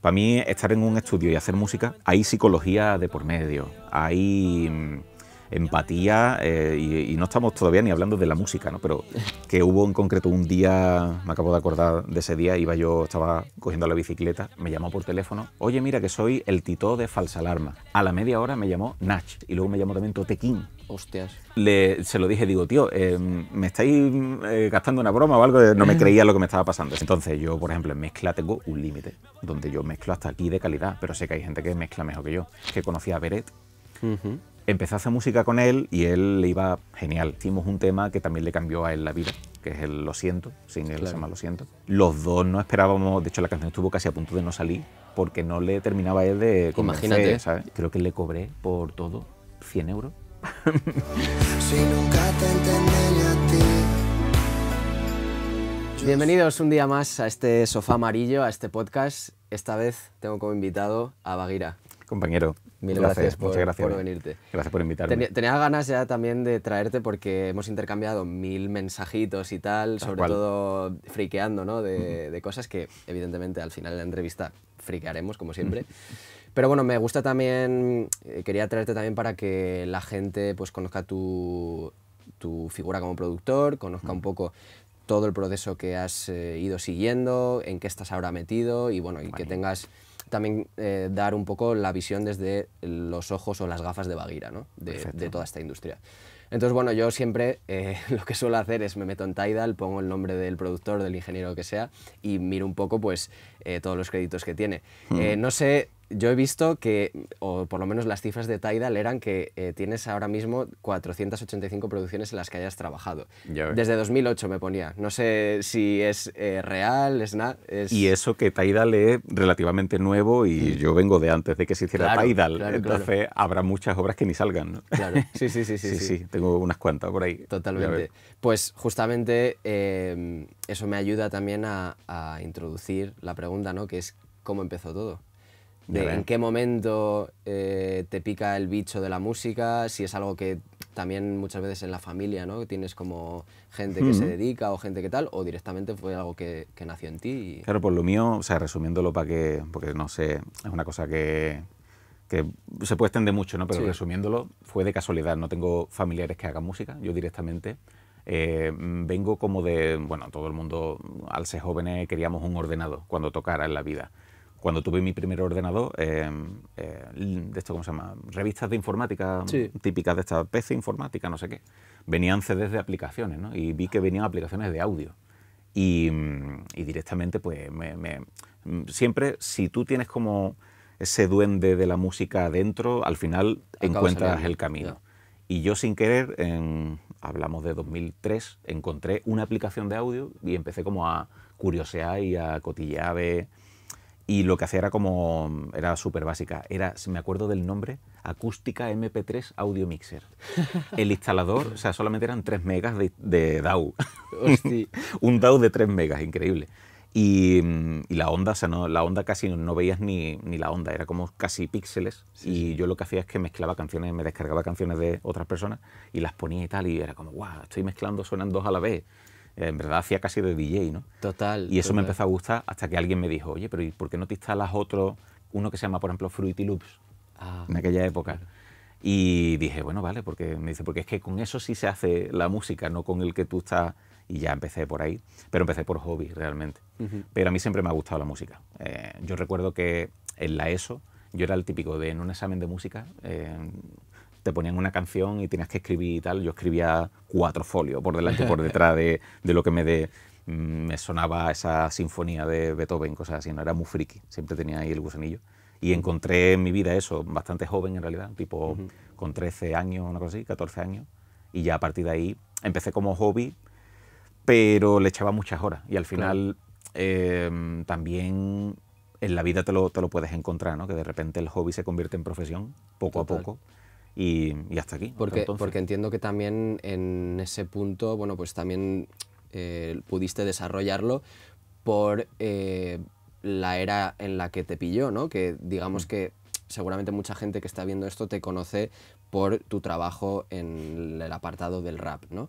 Para mí estar en un estudio y hacer música, hay psicología de por medio, hay mm, empatía, eh, y, no estamos todavía ni hablando de la música, ¿no? pero que hubo en concreto un día, me acabo de acordar de ese día, iba yo, estaba cogiendo la bicicleta, me llamó por teléfono, oye mira que soy el titó de Falsa Alarma. A la media hora me llamó Nach y luego me llamó también Totequín Hostias. se lo dije, digo, tío, eh, me estáis eh, gastando una broma o algo, no me creía lo que me estaba pasando. Entonces yo, por ejemplo, en mezcla tengo un límite, donde yo mezclo hasta aquí de calidad, pero sé que hay gente que mezcla mejor que yo, que conocí a Beret. Empecé a hacer música con él y él le iba genial. Hicimos un tema que también le cambió a él la vida, que es el Lo siento, sin él se llama Lo siento. Los dos no esperábamos, de hecho la canción estuvo casi a punto de no salir porque no le terminaba él de Imagínate. ¿sabes? Creo que le cobré por todo 100 euros Bienvenidos un día más a este sofá amarillo, a este podcast. Esta vez tengo como invitado a Baguira. Compañero, mil gracias, por, venirte. Gracias por invitarme. Tenía, ganas ya también de traerte porque hemos intercambiado mil mensajitos y tal, sobre todo friqueando, De, de cosas que, evidentemente, al final de la entrevista friquearemos, como siempre. Pero bueno, me gusta también, eh, quería traerte también para que la gente pues conozca tu, figura como productor, conozca un poco todo el proceso que has eh, ido siguiendo, en qué estás ahora metido y bueno, y que tengas también eh, dar un poco la visión desde los ojos o las gafas de Baguira, ¿no? De, toda esta industria. Entonces, bueno, yo siempre lo que suelo hacer es me meto en Tidal, pongo el nombre del productor, del ingeniero que sea, y miro un poco, pues, todos los créditos que tiene. no sé yo he visto que, o por lo menos las cifras de Taidal, eran que eh, tienes ahora mismo 485 producciones en las que hayas trabajado. Desde 2008 me ponía. No sé si es eh, real, es nada. Y eso que Taidal es relativamente nuevo y mm. yo vengo de antes de que se hiciera Taidal, Entonces habrá muchas obras que ni salgan, Claro, sí, sí, sí. Sí, tengo unas cuantas por ahí. Totalmente. Pues justamente em, eso me ayuda también a introducir la pregunta, ¿no? Que es cómo empezó todo en qué momento eh, te pica el bicho de la música, si es algo que también muchas veces en la familia, ¿no? tienes como gente que se dedica o gente que tal, o directamente fue algo que, nació en ti. Y... Claro, pues lo mío, o sea, resumiéndolo para que, porque no sé, es una cosa que, se puede extender mucho, ¿no? Pero resumiéndolo, fue de casualidad, no tengo familiares que hagan música, yo directamente. Eh, vengo como de, bueno, todo el mundo al ser jóvenes queríamos un ordenado cuando tocara en la vida cuando tuve mi primer ordenador, eh, eh, de esto, ¿cómo se llama? Revistas de informática típicas de esta PC informática, no sé qué. Venían CDs de aplicaciones, ¿no? Y vi que venían aplicaciones de audio. Y, directamente, pues, me, siempre, si tú tienes como ese duende de la música adentro, al final encuentras el camino. Y yo sin querer, hablamos de 2003, encontré una aplicación de audio y empecé como a curiosear y a cotillear de y lo que hacía era como, era súper básica, era, si me acuerdo del nombre, acústica MP3 Audio Mixer. El instalador, o sea, solamente eran 3 megas de, de DAW. Un DAW de 3 megas, increíble. Y, y, la onda, o sea, no, la onda casi no veías ni, ni la onda, era como casi píxeles. y yo lo que hacía es que mezclaba canciones, me descargaba canciones de otras personas y las ponía y tal, y era como, guau, estoy mezclando, suenan dos a la vez en verdad hacía casi de DJ, ¿no? Total. Y eso me empezó a gustar hasta que alguien me dijo, oye, pero ¿y por qué no te instalas otro, uno que se llama, por ejemplo, Fruity Loops? Ah, en aquella época. Y dije, bueno, vale, porque me dice, porque es que con eso sí se hace la música, no con el que tú estás. Y ya empecé por ahí, pero empecé por hobby realmente. Pero a mí siempre me ha gustado la música. Eh, yo recuerdo que en la ESO yo era el típico de en un examen de música, eh, te ponían una canción y tenías que escribir y tal. Yo escribía cuatro folios por delante y por detrás de, lo que me, mm, me sonaba esa sinfonía de Beethoven, cosas así. No era muy friki, siempre tenía ahí el gusanillo. Y encontré en mi vida eso, bastante joven en realidad, tipo con 13 años, una cosa así, 14 años. Y ya a partir de ahí empecé como hobby, pero le echaba muchas horas. Y al final em, también en la vida te lo, puedes encontrar, ¿no? Que de repente el hobby se convierte en profesión, poco a poco y, hasta aquí. Porque, porque entiendo que también en ese punto, bueno, pues también eh, pudiste desarrollarlo por eh, la era en la que te pilló, ¿no? Que digamos mm. que seguramente mucha gente que está viendo esto te conoce por tu trabajo en el apartado del rap, ¿no?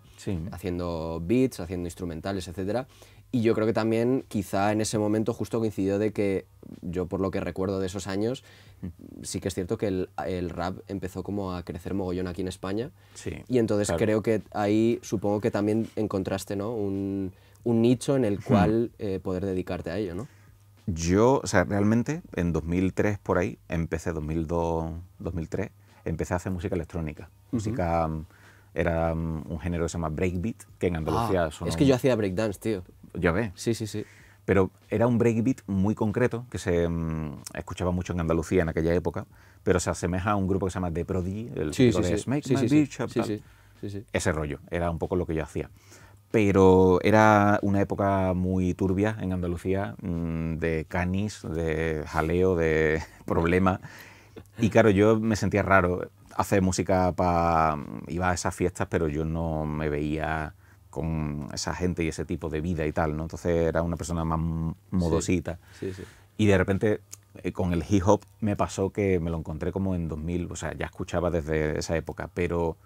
Haciendo beats, haciendo instrumentales, etc., y yo creo que también quizá en ese momento justo coincidió de que yo por lo que recuerdo de esos años, mm. sí que es cierto que el, el rap empezó como a crecer mogollón aquí en España. Sí, y entonces creo que ahí supongo que también encontraste ¿no? un, un nicho en el hmm. cual eh, poder dedicarte a ello, ¿no? Yo, o sea, realmente en 2003 por ahí, empecé 2002, 2003, empecé a hacer música electrónica. Música mm, era mm, un género que se llama breakbeat, que en ah, Andalucía sonaba. Es que yo hacía breakdance, tío. Ya ve. Sí, sí, sí. Pero era un breakbeat muy concreto que se mm, escuchaba mucho en Andalucía en aquella época, pero se asemeja a un grupo que se llama The Prodigy, el sí, de sí. My Ese rollo, era un poco lo que yo hacía. Pero era una época muy turbia en Andalucía, mm, de canis, de jaleo, de problema. Y claro, yo me sentía raro hacer música para... Iba a esas fiestas, pero yo no me veía con esa gente y ese tipo de vida y tal, ¿no? Entonces era una persona más modosita. Y de repente eh, con el hip hop me pasó que me lo encontré como en 2000, o sea, ya escuchaba desde esa época, pero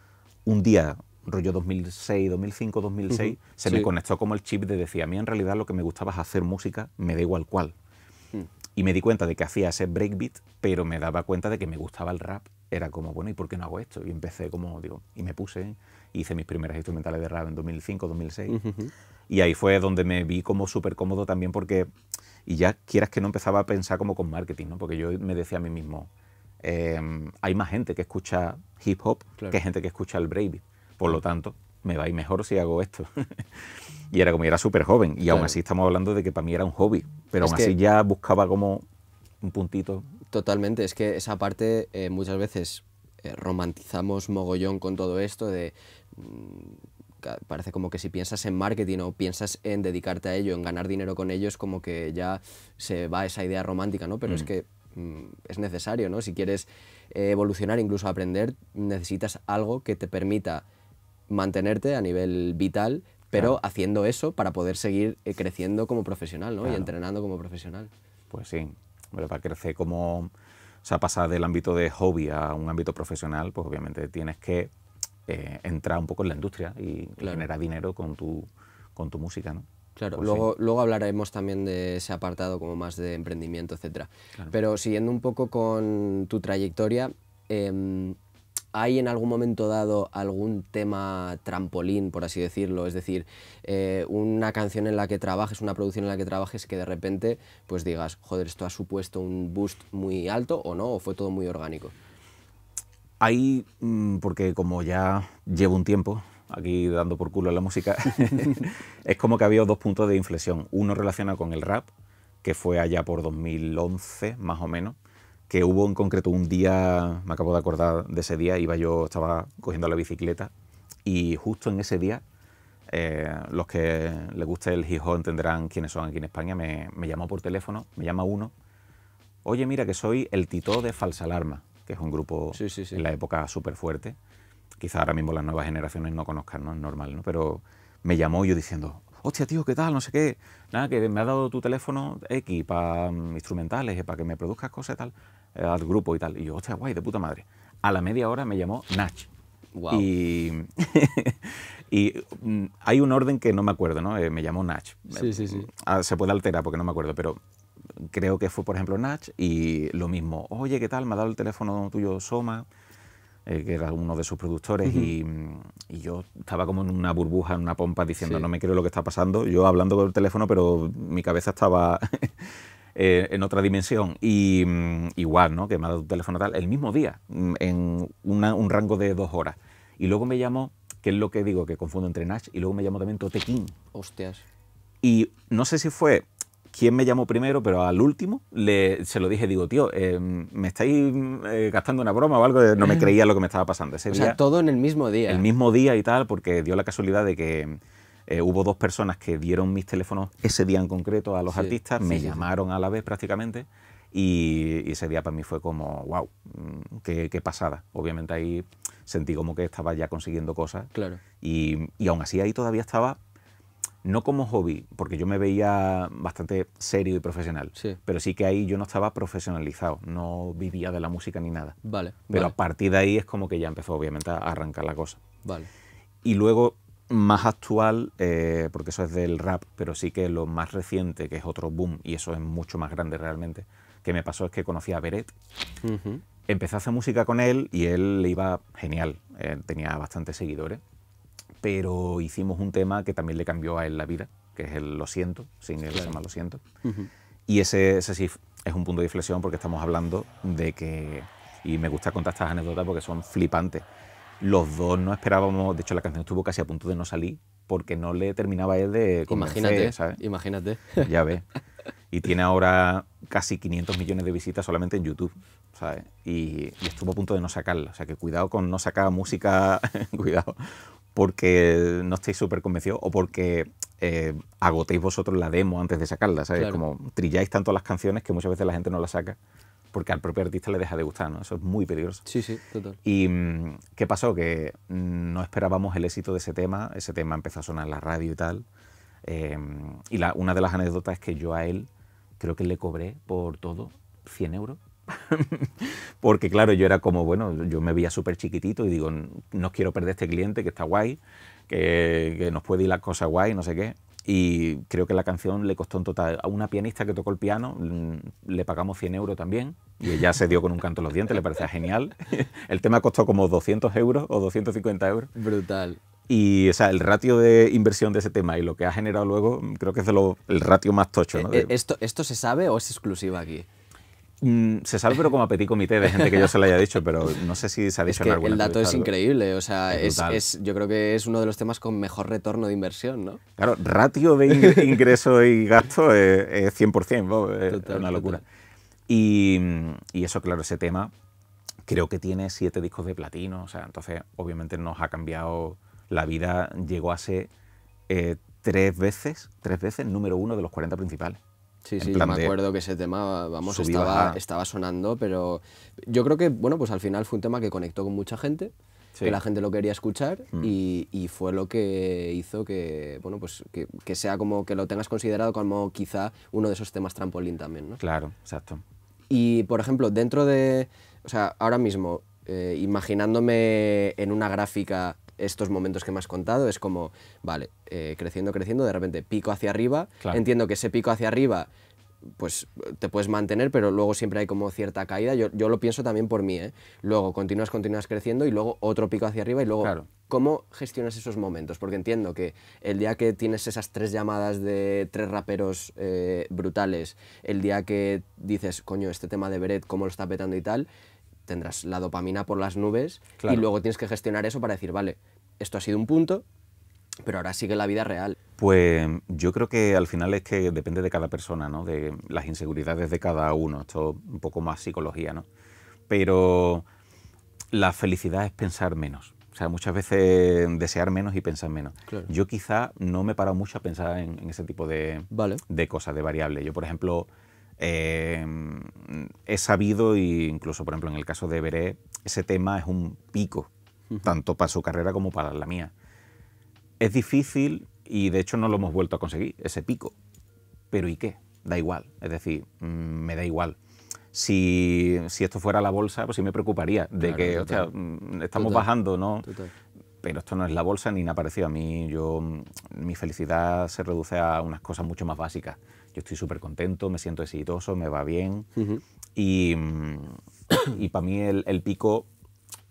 un día, rollo 2006, 2005, 2006, se me conectó como el chip de decir, a mí en realidad lo que me gustaba es hacer música, me da igual cuál. Hmm. Y me di cuenta de que hacía ese breakbeat, pero me daba cuenta de que me gustaba el rap. Era como, bueno, ¿y por qué no hago esto? Y empecé como, digo, y me puse hice mis primeras instrumentales de rap en 2005, 2006. Y ahí fue donde me vi como súper cómodo también porque, y ya quieras que no empezaba a pensar como con marketing, ¿no? porque yo me decía a mí mismo, em, hay más gente que escucha hip hop que gente que escucha el Brave. Por lo mm. tanto, me va y mejor si hago esto. y era como, era súper joven, y aún así estamos hablando de que para mí era un hobby, pero aún así ya buscaba como un puntito. Totalmente, es que esa parte eh, muchas veces eh, romantizamos mogollón con todo esto de parece como que si piensas en marketing o piensas en dedicarte a ello, en ganar dinero con ello, es como que ya se va esa idea romántica, ¿no? Pero es mm. que mm, es necesario, ¿no? Si quieres eh, evolucionar, incluso aprender, necesitas algo que te permita mantenerte a nivel vital, pero haciendo eso para poder seguir eh, creciendo como profesional, ¿no? Y entrenando como profesional. Pues sí, para crecer como... O sea, pasar del ámbito de hobby a un ámbito profesional, pues obviamente tienes que eh, entra entrar un poco en la industria y genera dinero con tu, música. ¿no? Claro, pues luego, luego hablaremos también de ese apartado como más de emprendimiento, etcétera. Pero siguiendo un poco con tu trayectoria, em, ¿hay en algún momento dado algún tema trampolín, por así decirlo? Es decir, eh, una canción en la que trabajes, una producción en la que trabajes que de repente pues digas, joder, esto ha supuesto un boost muy alto o no, o fue todo muy orgánico. Ahí, mm, porque como ya llevo un tiempo aquí dando por culo a la música, es como que había dos puntos de inflexión. Uno relacionado con el rap, que fue allá por 2011 más o menos, que hubo en concreto un día, me acabo de acordar de ese día, iba yo, estaba cogiendo la bicicleta y justo en ese día, eh, los que les guste el gijón entenderán quiénes son aquí en España, me, me llamó por teléfono, me llama uno, oye mira que soy el tito de Falsa Alarma que es un grupo en la época súper fuerte. Quizá ahora mismo las nuevas generaciones no conozcan, ¿no? Es normal, ¿no? Pero me llamó yo diciendo, hostia, tío, ¿qué tal? No sé qué. Nada, que me ha dado tu teléfono X para instrumentales, eh, para que me produzcas cosas y tal, eh, al grupo y tal. Y yo, hostia, guay, de puta madre. A la media hora me llamó Nach. Y, mm, hay un orden que no me acuerdo, ¿no? Eh, me llamó Nach. Sí, sí, sí. Ah, se puede alterar porque no me acuerdo, pero creo que fue por ejemplo Nach y lo mismo, oye, ¿qué tal? Me ha dado el teléfono tuyo Soma, eh, que era uno de sus productores, y, yo estaba como en una burbuja, en una pompa, diciendo, no me creo lo que está pasando, yo hablando con el teléfono, pero mi cabeza estaba... Eh, en otra dimensión y mm, igual, ¿no? Que me ha dado un teléfono tal el mismo día, mm, en un rango de dos horas. Y luego me llamó, que es lo que digo, que confundo entre Nash, y luego me llamó también Totequín. Hostias. Y no sé si fue quién me llamó primero, pero al último se lo dije, digo, tío, eh, me estáis eh, gastando una broma o algo, no me creía lo que me estaba pasando. Ese o sea, todo en el mismo día. El mismo día y tal, porque dio la casualidad de que eh, hubo dos personas que dieron mis teléfonos ese día en concreto a los artistas, me llamaron a la vez prácticamente. Y, ese día para mí fue como, wow, mm, qué, pasada. Obviamente ahí sentí como que estaba ya consiguiendo cosas. Claro. y aún así ahí todavía estaba no como hobby, porque yo me veía bastante serio y profesional, pero sí que ahí yo no estaba profesionalizado, no vivía de la música ni nada. Vale. Pero a partir de ahí es como que ya empezó obviamente a arrancar la cosa. Vale. Y luego más actual, eh, porque eso es del rap, pero sí que lo más reciente, que es otro boom, y eso es mucho más grande realmente, que me pasó es que conocí a Beret. Empecé a hacer música con él y él le iba genial, eh, tenía bastantes seguidores pero hicimos un tema que también le cambió a él la vida, que es el Lo siento, sin él se llama Lo siento. Y ese, ese sí es un punto de inflexión porque estamos hablando de que, y me gusta contar estas anécdotas porque son flipantes, los dos no esperábamos, de hecho la canción estuvo casi a punto de no salir porque no le terminaba a él de... Imagínate, ¿sabes? imagínate. Ya ves. Y tiene ahora casi 500 millones de visitas solamente en YouTube, ¿sabes? Y, y estuvo a punto de no sacarla. O sea que cuidado con no sacar música, cuidado, porque no estáis súper convencidos o porque eh, agotéis vosotros la demo antes de sacarla, ¿sabes? Como trilláis tanto las canciones que muchas veces la gente no las saca porque al propio artista le deja de gustar, ¿no? Eso es muy peligroso. Sí, sí, total. ¿Y mm, qué pasó? Que no esperábamos el éxito de ese tema, ese tema empezó a sonar en la radio y tal, eh, y la, una de las anécdotas es que yo a él creo que le cobré por todo 100 euros porque claro, yo era como, bueno, yo me veía súper chiquitito y digo, no quiero perder este cliente que está guay, que, nos puede ir la cosa guay, no sé qué. Y creo que la canción le costó en total. A una pianista que tocó el piano mm, le pagamos 100 euros también y ella se dio con un canto en los dientes, le parecía genial. El tema costó como 200 euros o 250 euros. Brutal. Y o sea, el ratio de inversión de ese tema y lo que ha generado luego, creo que es el ratio más tocho. Eh, eh, ¿Esto, ¿Esto se sabe o es exclusiva aquí? Mm, se sabe, pero como a petit comité de gente que yo se lo haya dicho, pero no sé si se ha dicho es El dato es increíble, o sea, es, yo creo que es uno de los temas con mejor retorno de inversión, ¿no? Claro, ratio de ingreso y gasto es, 100%, es una locura. Y, eso, claro, ese tema creo que tiene siete discos de platino, o sea, entonces obviamente nos ha cambiado la vida, llegó a ser eh, tres veces, tres veces número uno de los 40 principales. Sí, sí, me acuerdo que ese tema, vamos, estaba, sonando, pero yo creo que, bueno, pues al final fue un tema que conectó con mucha gente, que la gente lo quería escuchar mm. y, y, fue lo que hizo que, bueno, pues que, que, sea como que lo tengas considerado como quizá uno de esos temas trampolín también, ¿no? Claro, exacto. Y, por ejemplo, dentro de, o sea, ahora mismo, eh, imaginándome en una gráfica estos momentos que me has contado, es como, vale, eh, creciendo, creciendo, de repente pico hacia arriba, entiendo que ese pico hacia arriba pues te puedes mantener, pero luego siempre hay como cierta caída. Yo, lo pienso también por mí, ¿eh? Luego continúas, continúas creciendo y luego otro pico hacia arriba y luego... ¿Cómo gestionas esos momentos? Porque entiendo que el día que tienes esas tres llamadas de tres raperos eh, brutales, el día que dices, coño, este tema de Beret, cómo lo está petando y tal, tendrás la dopamina por las nubes y luego tienes que gestionar eso para decir, vale, esto ha sido un punto, pero ahora sigue la vida real. Pues yo creo que al final es que depende de cada persona, ¿no? De las inseguridades de cada uno. Esto es un poco más psicología, ¿no? Pero la felicidad es pensar menos. O sea, muchas veces desear menos y pensar menos. Yo quizá no me paro mucho a pensar en, ese tipo de, de cosas, de variables. Yo, por ejemplo, eh, he sabido, y incluso por ejemplo en el caso de Beré, ese tema es un pico, tanto para su carrera como para la mía. Es difícil y de hecho no lo hemos vuelto a conseguir, ese pico. Pero ¿y qué? Da igual, es decir, mm, me da igual. Si, esto fuera la bolsa, pues sí me preocuparía de que sea, mm, estamos bajando, ¿no? Pero esto no es la bolsa ni ha parecido. A mí, yo, mm, mi felicidad se reduce a unas cosas mucho más básicas yo estoy súper contento, me siento exitoso, me va bien. Y, mm, y para mí el, pico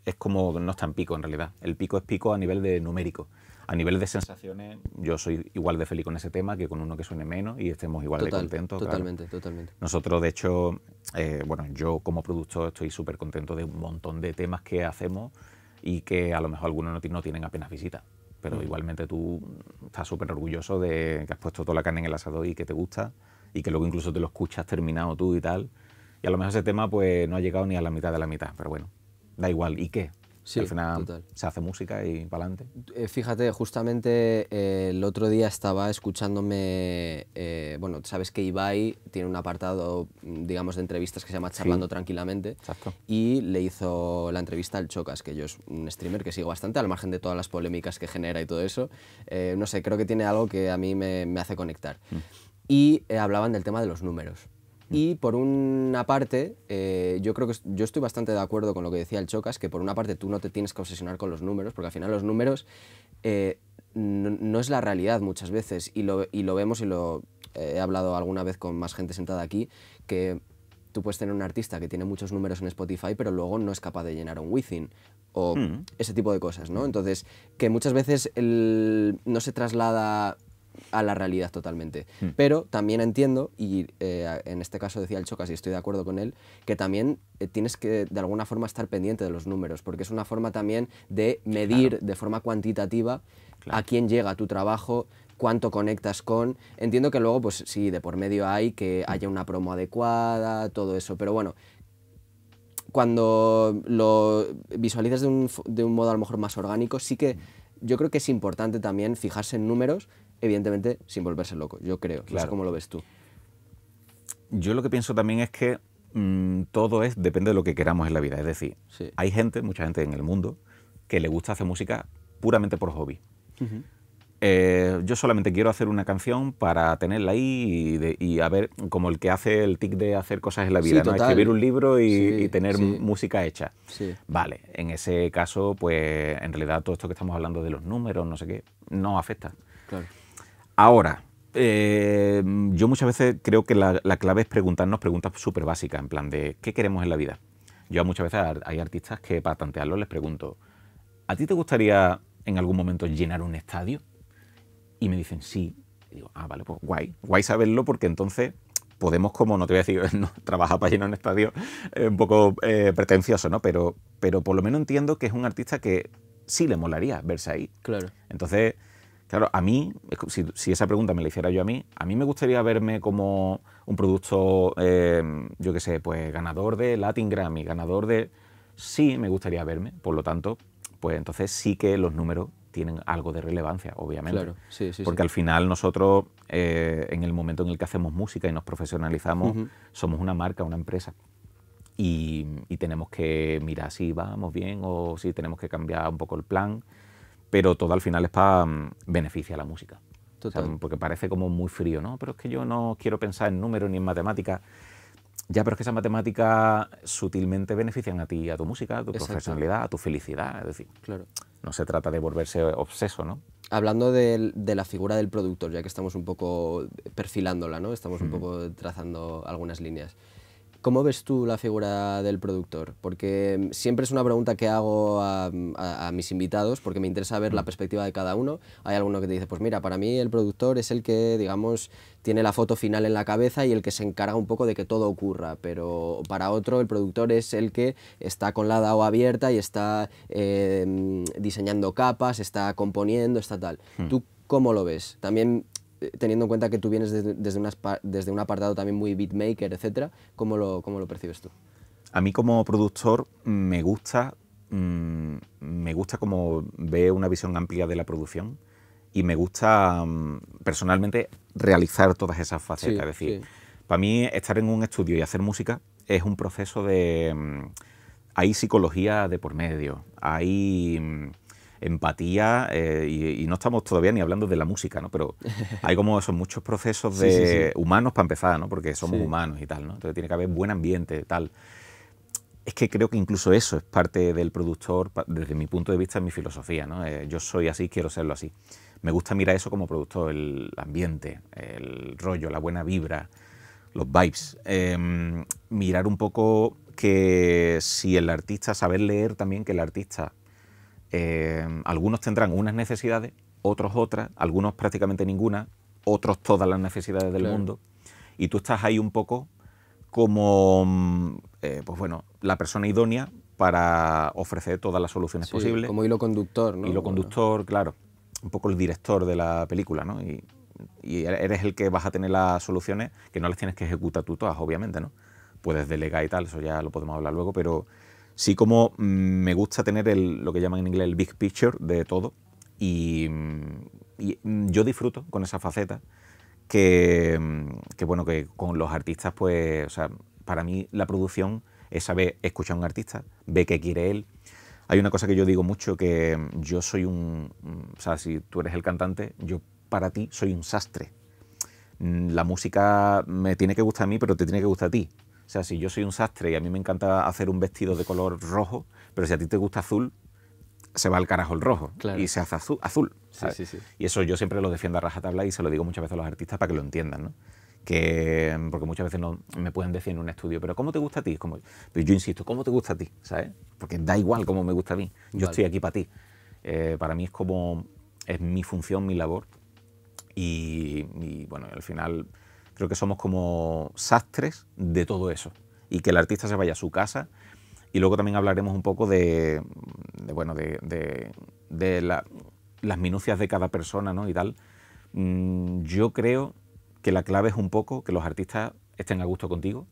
es como, no es tan pico en realidad, el pico es pico a nivel de numérico. A nivel de sensaciones, yo soy igual de feliz con ese tema que con uno que suene menos y estemos igual de contentos. Totalmente, totalmente. Nosotros, de hecho, eh, bueno, yo como productor estoy súper contento de un montón de temas que hacemos y que a lo mejor algunos no, no tienen apenas visitas pero igualmente tú estás súper orgulloso de que has puesto toda la carne en el asado y que te gusta, y que luego incluso te lo escuchas terminado tú y tal. Y a lo mejor ese tema pues no ha llegado ni a la mitad de la mitad, pero bueno, da igual. ¿Y qué? Sí, Al final se hace música y para adelante. Eh, fíjate, justamente eh, el otro día estaba escuchándome, eh, bueno, sabes que Ibai tiene un apartado, digamos, de entrevistas que se llama Charlando Tranquilamente, Exacto. y le hizo la entrevista al Chocas, que yo es un streamer que sigo bastante, al margen de todas las polémicas que genera y todo eso. no sé, creo que tiene algo que a mí me, me hace conectar. Mm. Y hablaban del tema de los números. Y por una parte, eh, yo creo que yo estoy bastante de acuerdo con lo que decía el Chocas, que por una parte tú no te tienes que obsesionar con los números, porque al final los números eh, no, es la realidad muchas veces, y lo, vemos y lo eh, he hablado alguna vez con más gente sentada aquí, que tú puedes tener un artista que tiene muchos números en Spotify, pero luego no es capaz de llenar un Within o ese tipo de cosas, ¿no? Entonces, que muchas veces el, no se traslada a la realidad totalmente. Mm. Pero también entiendo, y eh, en este caso decía el Chocas, y estoy de acuerdo con él, que también eh, tienes que de alguna forma estar pendiente de los números, porque es una forma también de medir de forma cuantitativa a quién llega tu trabajo, cuánto conectas con. Entiendo que luego, pues sí, de por medio hay que mm. haya una promo adecuada, todo eso, pero bueno, cuando lo visualizas de un, de un modo a lo mejor más orgánico, sí que mm. yo creo que es importante también fijarse en números evidentemente sin volverse loco, yo creo. Claro. cómo lo ves tú. Yo lo que pienso también es que mm, todo es depende de lo que queramos en la vida. Es decir, hay gente, mucha gente en el mundo, que le gusta hacer música puramente por hobby. Eh, yo solamente quiero hacer una canción para tenerla ahí y, a ver, como el que hace el tic de hacer cosas en la vida, escribir un libro y, y tener música hecha. Vale, en ese caso, pues en realidad todo esto que estamos hablando de los números, no sé qué, no afecta. Claro. Ahora, eh, yo muchas veces creo que la, clave es preguntarnos preguntas súper básicas, en plan de ¿qué queremos en la vida? Yo muchas veces hay artistas que para tantearlo les pregunto, ¿a ti te gustaría en algún momento llenar un estadio? Y me dicen sí. Y digo, ah, vale, pues guay. Guay saberlo porque entonces podemos, como no te voy a decir, trabajar para llenar un estadio, un poco eh, pretencioso, ¿no? Pero, pero por lo menos entiendo que es un artista que sí le molaría verse ahí. Claro. Entonces Claro, a mí, si, esa pregunta me la hiciera yo a mí, a mí me gustaría verme como un producto, em, yo qué sé, pues ganador de Latin Grammy, ganador de... Sí, me gustaría verme, por lo tanto, pues entonces sí que los números tienen algo de relevancia, obviamente. Claro, sí, sí, Porque al final nosotros, eh, en el momento en el que hacemos música y nos profesionalizamos, somos una marca, una empresa. Y, y tenemos que mirar si vamos bien o si tenemos que cambiar un poco el plan pero todo al final es para mm, la música. Mm, porque parece como muy frío, ¿no? Pero es que yo no quiero pensar en números ni en matemáticas. Ya, pero es que esas matemáticas sutilmente benefician a ti, a tu música, a tu profesionalidad, a tu felicidad. Es decir, claro. no se trata de volverse obseso, ¿no? Hablando de, la figura del productor, ya que estamos un poco perfilándola, ¿no? Estamos un poco trazando algunas líneas. ¿Cómo ves tú la figura del productor? Porque mm, siempre es una pregunta que hago a, mis invitados porque me interesa ver la mm. perspectiva de cada uno. Hay alguno que te dice, pues mira, para mí el productor es el que, digamos, tiene la foto final en la cabeza y el que se encarga un poco de que todo ocurra, pero para otro el productor es el que está con la DAO abierta y está eh, mm, diseñando capas, está componiendo, está tal. ¿Tú cómo lo ves? También teniendo en cuenta que tú vienes desde, un apartado también muy beatmaker, etc., ¿cómo lo, percibes tú? A mí como productor me gusta, mm, me gusta como ve una visión amplia de la producción y me gusta mm, personalmente realizar todas esas facetas. es decir, para mí estar en un estudio y hacer música es un proceso de... Mm, hay psicología de por medio, hay empatía, eh, y, no estamos todavía ni hablando de la música, ¿no? Pero hay como esos muchos procesos de humanos para empezar, ¿no? Porque somos humanos y tal, ¿no? Entonces tiene que haber buen ambiente, tal. Es que creo que incluso eso es parte del productor, desde mi punto de vista, es mi filosofía, ¿no? Eh, yo soy así, quiero serlo así. Me gusta mirar eso como productor, el ambiente, el rollo, la buena vibra, los vibes. Em, mirar un poco que si el artista, saber leer también que el artista eh, algunos tendrán unas necesidades, otros otras, algunos prácticamente ninguna, otros todas las necesidades del mundo. Y tú estás ahí un poco como, mm, eh, pues bueno, la persona idónea para ofrecer todas las soluciones posibles. Como hilo conductor, ¿no? Hilo conductor, claro. Un poco el director de la película, ¿no? Y, y, er-, eres el que vas a tener las soluciones, que no las tienes que ejecutar tú todas, obviamente, ¿no? Puedes delegar y tal, eso ya lo podemos hablar luego, pero sí como mm, me gusta tener lo que llaman en inglés el big picture de todo y, mm, mm, yo disfruto con esa faceta que, bueno, que con los artistas pues, o sea, para mí la producción es saber escuchar a un artista, ve qué quiere él. Hay una cosa que yo digo mucho, que yo soy un, o sea, si tú eres el cantante, yo para ti soy un sastre. La música me tiene que gustar a mí, pero te tiene que gustar a ti. O sea, si yo soy un sastre y a mí me encanta hacer un vestido de color rojo, pero si a ti te gusta azul, se va al carajo el rojo y se hace azul. azul Y eso yo siempre lo defiendo a rajatabla y se lo digo muchas veces a los artistas para que lo entiendan. Que, porque muchas veces no me pueden decir en un estudio, pero ¿cómo te gusta a ti? Como, pero yo insisto, ¿cómo te gusta a ti? ¿Sabes? Porque da igual cómo me gusta a mí. Yo estoy aquí para ti. Eh, para mí es como, es mi función, mi labor. Y, y bueno, al final creo que somos como sastres de todo eso. Y que el artista se vaya a su casa. Y luego también hablaremos un poco de, las minucias de cada persona ¿no? y tal. Mm, yo creo que la clave es un poco que los artistas estén a gusto contigo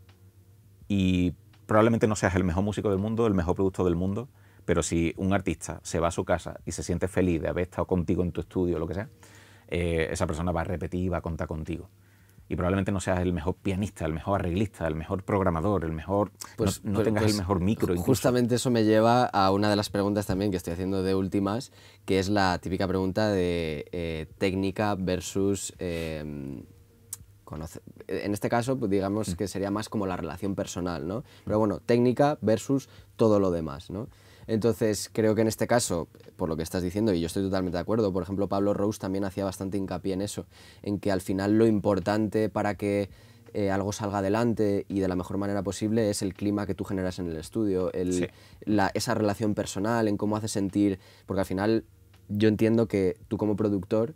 y probablemente no seas el mejor músico del mundo, el mejor producto del mundo, pero si un artista se va a su casa y se siente feliz de haber estado contigo en tu estudio o lo que sea, eh, esa persona va a repetir va a contar contigo y probablemente no seas el mejor pianista, el mejor arreglista, el mejor programador, el mejor... Pues, no, pues, tengas el pues, mejor micro. Justamente eso me lleva a una de las preguntas también que estoy haciendo de últimas, que es la típica pregunta de eh, técnica versus... Eh, en este caso, pues, digamos mm. que sería más como la relación personal, ¿no? Pero mm. bueno, técnica versus todo lo demás, ¿no? Entonces, creo que en este caso, por lo que estás diciendo, y yo estoy totalmente de acuerdo, por ejemplo, Pablo Rose también hacía bastante hincapié en eso, en que al final lo importante para que eh, algo salga adelante y de la mejor manera posible es el clima que tú generas en el estudio, esa relación personal, en cómo hace sentir, porque al final yo entiendo que tú como productor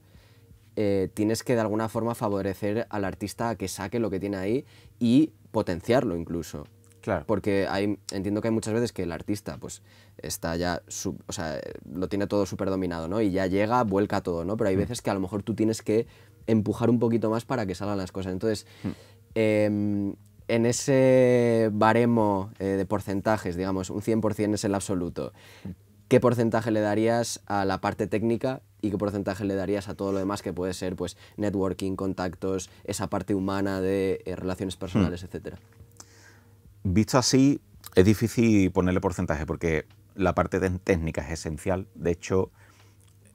eh, tienes que de alguna forma favorecer al artista a que saque lo que tiene ahí y potenciarlo incluso. Porque hay, entiendo que hay muchas veces que el artista pues está ya, o sea, lo tiene todo súper dominado, ¿no? Y ya llega, vuelca todo, ¿no? Pero hay mm. veces que a lo mejor tú tienes que empujar un poquito más para que salgan las cosas. Entonces, mm. em, en ese baremo eh, de porcentajes, digamos, un 100% es el absoluto. Mm. ¿Qué porcentaje le darías a la parte técnica y qué porcentaje le darías a todo lo demás que puede ser pues networking, contactos, esa parte humana de eh, relaciones personales, etcétera? visto así, es difícil ponerle porcentaje porque la parte técnica es esencial. De hecho,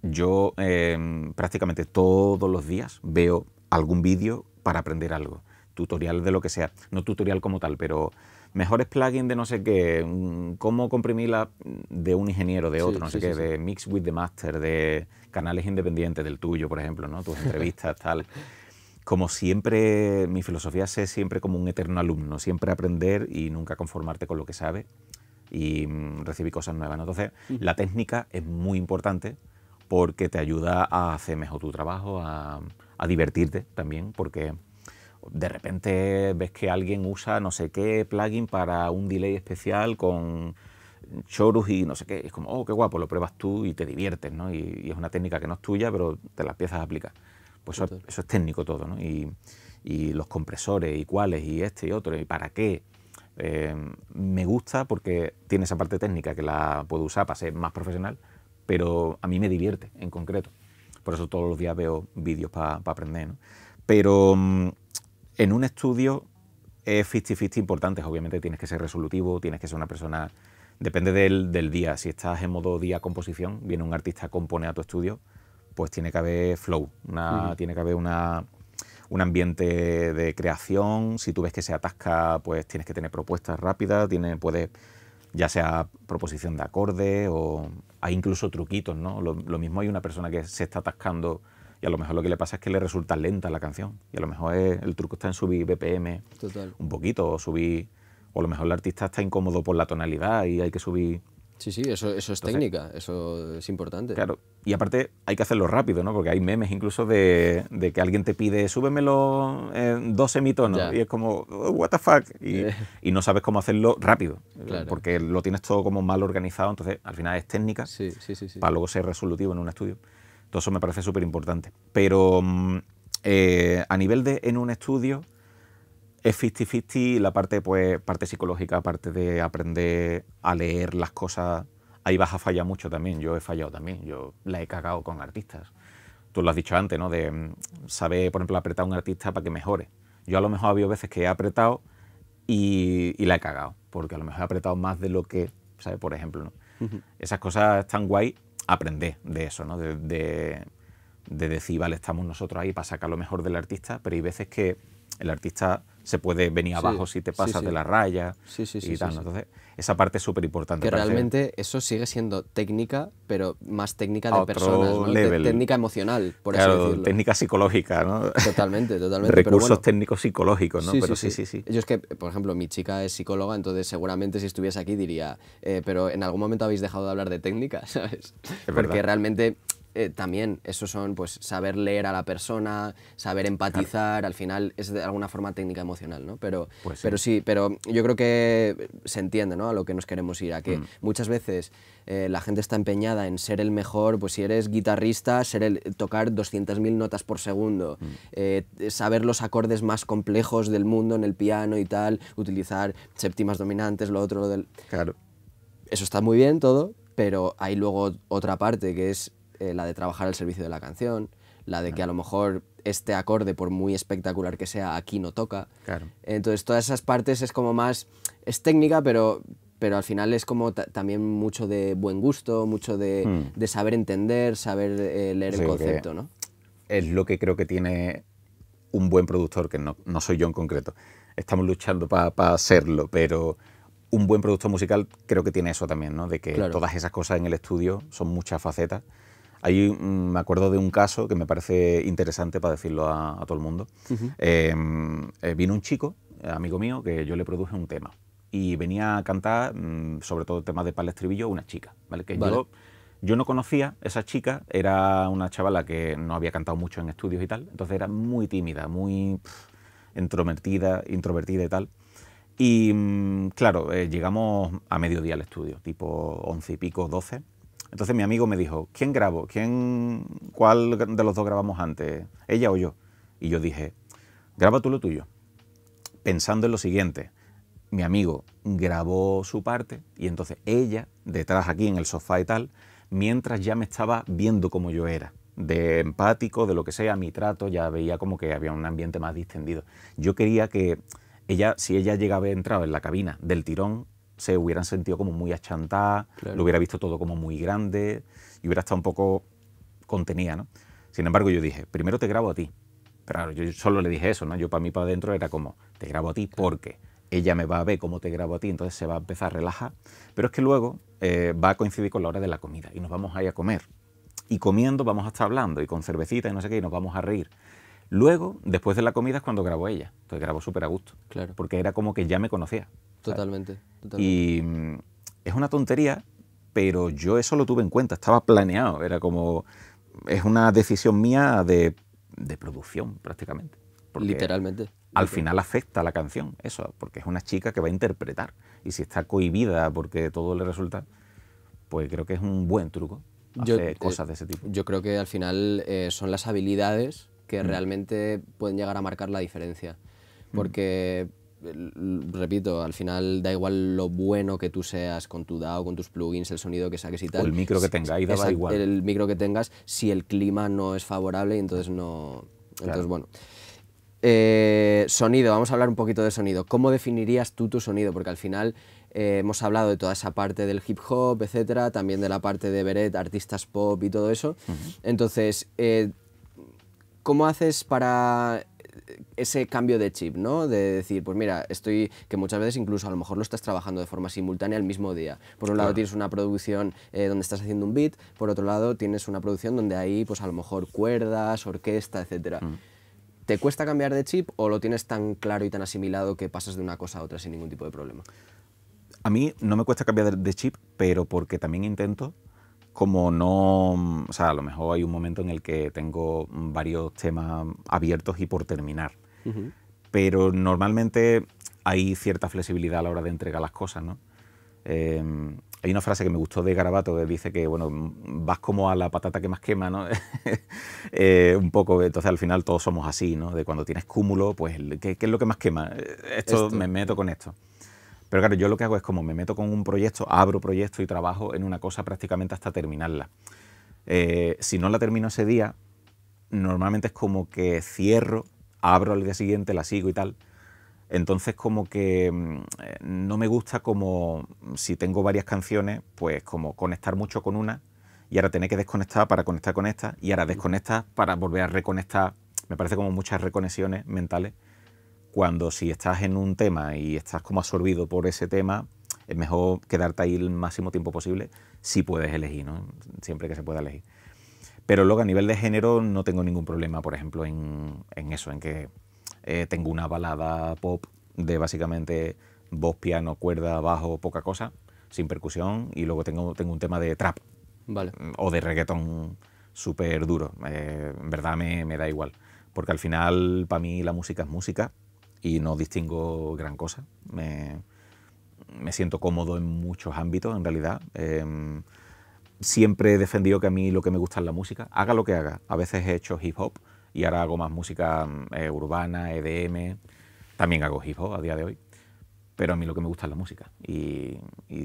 yo em, prácticamente todos los días veo algún vídeo para aprender algo. Tutorial de lo que sea. No tutorial como tal, pero mejores plugins de no sé qué, mm, cómo comprimirla de un ingeniero, de otro, no sé qué, de Mix with the Master, de canales independientes, del tuyo, por ejemplo, ¿no? Tus entrevistas, tal como siempre, mi filosofía es siempre como un eterno alumno, siempre aprender y nunca conformarte con lo que sabes y mm, recibir cosas nuevas. Entonces, la técnica es muy importante porque te ayuda a hacer mejor tu trabajo, a, divertirte también, porque de repente ves que alguien usa no sé qué plugin para un delay especial con chorus y no sé qué. Es como, oh, qué guapo, lo pruebas tú y te diviertes, ¿no? Y, y es una técnica que no es tuya, pero te la empiezas a aplicar. Pues eso, es técnico todo, ¿no? Y, los compresores, y cuáles, y este y otro, y para qué. Eh, me gusta porque tiene esa parte técnica que la puedo usar para ser más profesional, pero a mí me divierte en concreto. Por eso todos los días veo vídeos para aprender. ¿no? Pero mm, en un estudio es 50-50 importante, Obviamente tienes que ser resolutivo, tienes que ser una persona... Depende del, día. Si estás en modo día composición, viene un artista compone a tu estudio pues tiene que haber flow, tiene que haber una, un ambiente de creación. Si tú ves que se atasca, pues tienes que tener propuestas rápidas, tiene, puede ya sea proposición de acorde o hay incluso truquitos, ¿no? Lo, mismo hay una persona que se está atascando y a lo mejor lo que le pasa es que le resulta lenta la canción y a lo mejor el truco está en subir BPM un poquito o o a lo mejor el artista está incómodo por la tonalidad y hay que subir Sí, sí, eso, eso es técnica, eso es importante. Claro, y aparte hay que hacerlo rápido, ¿no? Porque hay memes incluso de, que alguien te pide, súbemelo en eh, dos semitonos, y es como, oh, what the fuck, eh. y, no sabes cómo hacerlo rápido, porque lo tienes todo como mal organizado, entonces al final es técnica, para luego ser resolutivo en un estudio. Todo eso me parece súper importante. Pero mm, eh, a nivel de en un estudio es 50-50 la parte, pues, parte psicológica, parte de aprender a leer las cosas. Ahí vas a fallar mucho también, yo he fallado también, yo la he cagado con artistas. Tú lo has dicho antes, ¿no? De mm, saber, por ejemplo, apretar a un artista para que mejore. Yo a lo mejor ha habido veces que he apretado y, y, la he cagado, porque a lo mejor he apretado más de lo que, ¿sabes? Por ejemplo, ¿no? Esas cosas están guay aprender de eso, ¿no? De, de, de decir, vale, estamos nosotros ahí para sacar lo mejor del artista, pero hay veces que el artista se puede venir abajo si te pasas de la raya y tal. Entonces, esa parte es súper importante. Que realmente eso sigue siendo técnica, pero más técnica de personas, técnica emocional, por técnica psicológica, ¿no? Totalmente, totalmente. Recursos técnicos psicológicos, ¿no? pero sí sí, sí, Yo es que, por ejemplo, mi chica es psicóloga, entonces seguramente si estuviese aquí diría, eh, pero en algún momento habéis dejado de hablar de técnica, ¿sabes? Porque realmente eh, también eso son pues saber leer a la persona, saber empatizar, al final es de alguna forma técnica emocional, ¿no? Pero, pues pero sí, pero yo creo que se entiende, ¿no? A lo que nos queremos ir, a que mm. muchas veces eh, la gente está empeñada en ser el mejor, pues si eres guitarrista, ser el, tocar 200.000 notas por segundo, mm. eh, saber los acordes más complejos del mundo en el piano y tal, utilizar séptimas dominantes, lo otro, del... Claro. Eso está muy bien todo, pero hay luego otra parte que es eh, la de trabajar el servicio de la canción, la de que a lo mejor este acorde, por muy espectacular que sea, aquí no toca. Entonces, todas esas partes es como más, es técnica, pero, pero al final es como también mucho de buen gusto, mucho de, hmm. de saber entender, saber eh, leer el concepto, ¿no? Es lo que creo que tiene un buen productor, que no, no soy yo en concreto. Estamos luchando para serlo, pero un buen productor musical creo que tiene eso también, ¿no? De que todas esas cosas en el estudio son muchas facetas Ahí mm, me acuerdo de un caso que me parece interesante para decirlo a, todo el mundo. Em, eh, vino un chico, eh, amigo mío, que yo le produje un tema y venía a cantar, mm, sobre todo temas de palestribillo, una chica, Que Yo, no conocía esa chica, era una chavala que no había cantado mucho en estudios y tal, entonces era muy tímida, muy introvertida, y tal. Y mm, claro, eh, llegamos a mediodía al estudio, tipo once y pico, doce. Entonces mi amigo me dijo, ¿quién grabo? ¿Quién, ¿Cuál de los dos grabamos antes? ¿Ella o yo? Y yo dije, graba tú lo tuyo. Pensando en lo siguiente, mi amigo grabó su parte y entonces ella, detrás aquí en el sofá y tal, mientras ya me estaba viendo como yo era, de empático, de lo que sea, mi trato, ya veía como que había un ambiente más distendido. Yo quería que ella, si ella llegaba entrado en la cabina del tirón, se hubieran sentido como muy achantadas, lo hubiera visto todo como muy grande y hubiera estado un poco contenida, ¿no? Sin embargo, yo dije, primero te grabo a ti. Pero claro, yo solo le dije eso, ¿no? Yo para mí, para adentro, era como, te grabo a ti porque ella me va a ver cómo te grabo a ti, entonces se va a empezar a relajar. Pero es que luego eh, va a coincidir con la hora de la comida y nos vamos a ir a comer. Y comiendo vamos a estar hablando y con cervecita y no sé qué y nos vamos a reír. Luego, después de la comida es cuando grabó ella. Entonces grabo súper a gusto. Claro. Porque era como que ya me conocía. Totalmente, Y mm, es una tontería, pero yo eso lo tuve en cuenta, estaba planeado, era como, es una decisión mía de, producción prácticamente. Literalmente. Al final afecta la canción, eso, porque es una chica que va a interpretar. Y si está cohibida porque todo le resulta, pues creo que es un buen truco hacer yo, eh, cosas de ese tipo. Yo creo que al final eh, son las habilidades que mm. realmente pueden llegar a marcar la diferencia. Mm. Porque repito, al final da igual lo bueno que tú seas con tu DAO, con tus plugins, el sonido que saques y tal. O el micro que tengáis, da igual. El micro que tengas, si el clima no es favorable, entonces no... Entonces, bueno. Eh, sonido, vamos a hablar un poquito de sonido. ¿Cómo definirías tú tu sonido? Porque al final eh, hemos hablado de toda esa parte del hip hop, etcétera, también de la parte de Beret, artistas pop y todo eso. Entonces, eh, ¿cómo haces para ese cambio de chip, ¿no? De decir, pues mira, estoy, que muchas veces incluso a lo mejor lo estás trabajando de forma simultánea el mismo día. Por un lado tienes una producción eh, donde estás haciendo un beat, por otro lado tienes una producción donde hay, pues a lo mejor cuerdas, orquesta, etc. Mm. ¿Te cuesta cambiar de chip o lo tienes tan claro y tan asimilado que pasas de una cosa a otra sin ningún tipo de problema? A mí no me cuesta cambiar de chip, pero porque también intento como no, o sea, a lo mejor hay un momento en el que tengo varios temas abiertos y por terminar. Pero normalmente hay cierta flexibilidad a la hora de entregar las cosas, ¿no? Em, hay una frase que me gustó de Garabato que dice que, bueno, vas como a la patata que más quema, ¿no? Eh, un poco, entonces al final todos somos así, ¿no? De cuando tienes cúmulo, pues, ¿qué, es lo que más quema? esto. me meto con esto. Pero claro, yo lo que hago es como me meto con un proyecto, abro proyecto y trabajo en una cosa prácticamente hasta terminarla. Eh, si no la termino ese día, normalmente es como que cierro, abro al día siguiente, la sigo y tal. Entonces como que mm, eh, no me gusta como mm, si tengo varias canciones, pues como conectar mucho con una y ahora tener que desconectar para conectar con esta y ahora desconectar para volver a reconectar. Me parece como muchas reconexiones mentales cuando si estás en un tema y estás como absorbido por ese tema, es mejor quedarte ahí el máximo tiempo posible si puedes elegir, ¿no? siempre que se pueda elegir. Pero luego a nivel de género no tengo ningún problema, por ejemplo, en, eso, en que eh, tengo una balada pop de básicamente voz, piano, cuerda, bajo, poca cosa, sin percusión, y luego tengo, tengo un tema de trap vale. o de reggaetón súper duro. Eh, en verdad me da igual, porque al final para mí la música es música y no distingo gran cosa. Me, siento cómodo en muchos ámbitos, en realidad. Em, siempre he defendido que a mí lo que me gusta es la música, haga lo que haga. A veces he hecho hip hop y ahora hago más música em, eh, urbana, EDM. También hago hip hop a día de hoy pero a mí lo que me gusta es la música y,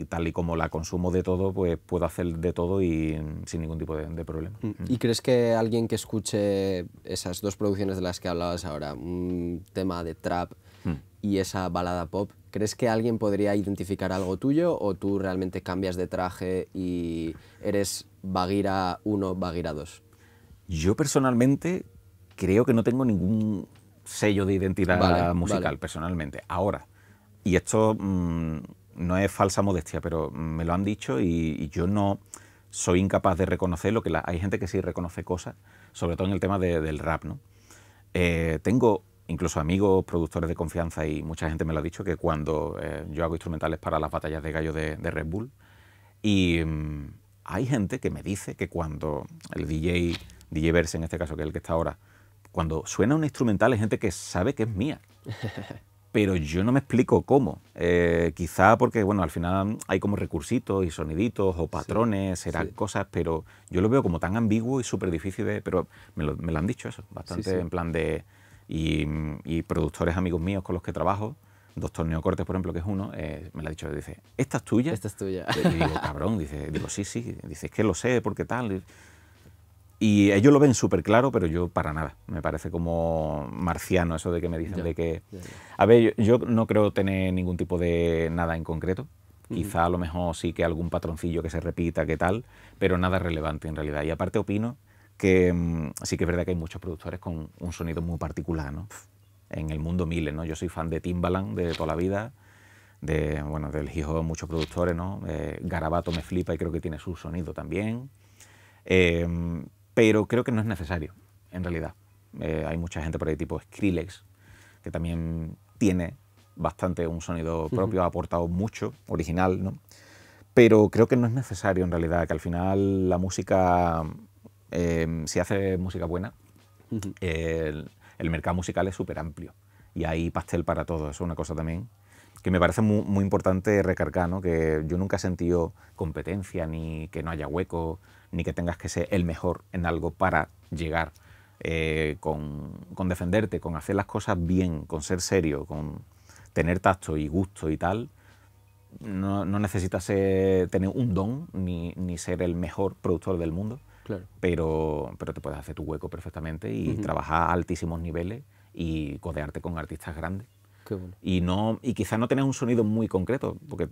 tal y como la consumo de todo, pues puedo hacer de todo y mm, sin ningún tipo de, problema. Mm, mm. ¿Y crees que alguien que escuche esas dos producciones de las que hablabas ahora, un tema de trap y esa balada pop, ¿crees que alguien podría identificar algo tuyo o tú realmente cambias de traje y eres Bagira 1, Bagira 2? Yo personalmente creo que no tengo ningún sello de identidad musical, personalmente. Ahora, y esto mm, no es falsa modestia, pero me lo han dicho y, yo no soy incapaz de reconocer lo que hay gente que sí reconoce cosas, sobre todo en el tema del rap. ¿no? Eh, tengo incluso amigos, productores de confianza y mucha gente me lo ha dicho que cuando eh, yo hago instrumentales para las batallas de gallo de, Red Bull y mm, hay gente que me dice que cuando el DJ, DJ Verse en este caso, que es el que está ahora, cuando suena un instrumental es gente que sabe que es mía. pero yo no me explico cómo. Eh, quizá porque, bueno, al final hay como recursitos y soniditos o patrones, serán cosas, pero yo lo veo como tan ambiguo y súper difícil de... Pero me lo, han dicho eso, bastante en plan de... Y, productores amigos míos con los que trabajo, Doctor Neocortes, por ejemplo, que es uno, eh, me lo ha dicho, dice, ¿esta es tuya? Esta es tuya. Y digo, cabrón, dice, digo, sí, sí, dice, es que lo sé, porque tal. Y ellos lo ven súper claro, pero yo para nada. Me parece como marciano eso de que me dicen de que... A ver, yo, no creo tener ningún tipo de nada en concreto. Quizá a lo mejor sí que algún patroncillo que se repita, qué tal, pero nada relevante en realidad. Y aparte opino que mm, sí que es verdad que hay muchos productores con un sonido muy particular, ¿no? En el mundo miles, ¿no? Yo soy fan de Timbaland de toda la vida, de, bueno, del hijo de muchos productores, ¿no? Eh, Garabato me flipa y creo que tiene su sonido también. Eh, pero creo que no es necesario, en realidad. Eh, hay mucha gente por ahí tipo Skrillex, que también tiene bastante un sonido propio, ha aportado mucho, original, ¿no? Pero creo que no es necesario en realidad, que al final la música, em, si hace música buena, el, mercado musical es súper amplio y hay pastel para todo, eso es una cosa también que me parece muy, importante recargar, ¿no? que yo nunca he sentido competencia ni que no haya hueco, ni que tengas que ser el mejor en algo para llegar eh, con, defenderte, con hacer las cosas bien, con ser serio, con tener tacto y gusto y tal. No, necesitas tener un don ni, ser el mejor productor del mundo, pero, pero te puedes hacer tu hueco perfectamente y trabajar a altísimos niveles y codearte con artistas grandes. Y, no, y quizás no tenés un sonido muy concreto, porque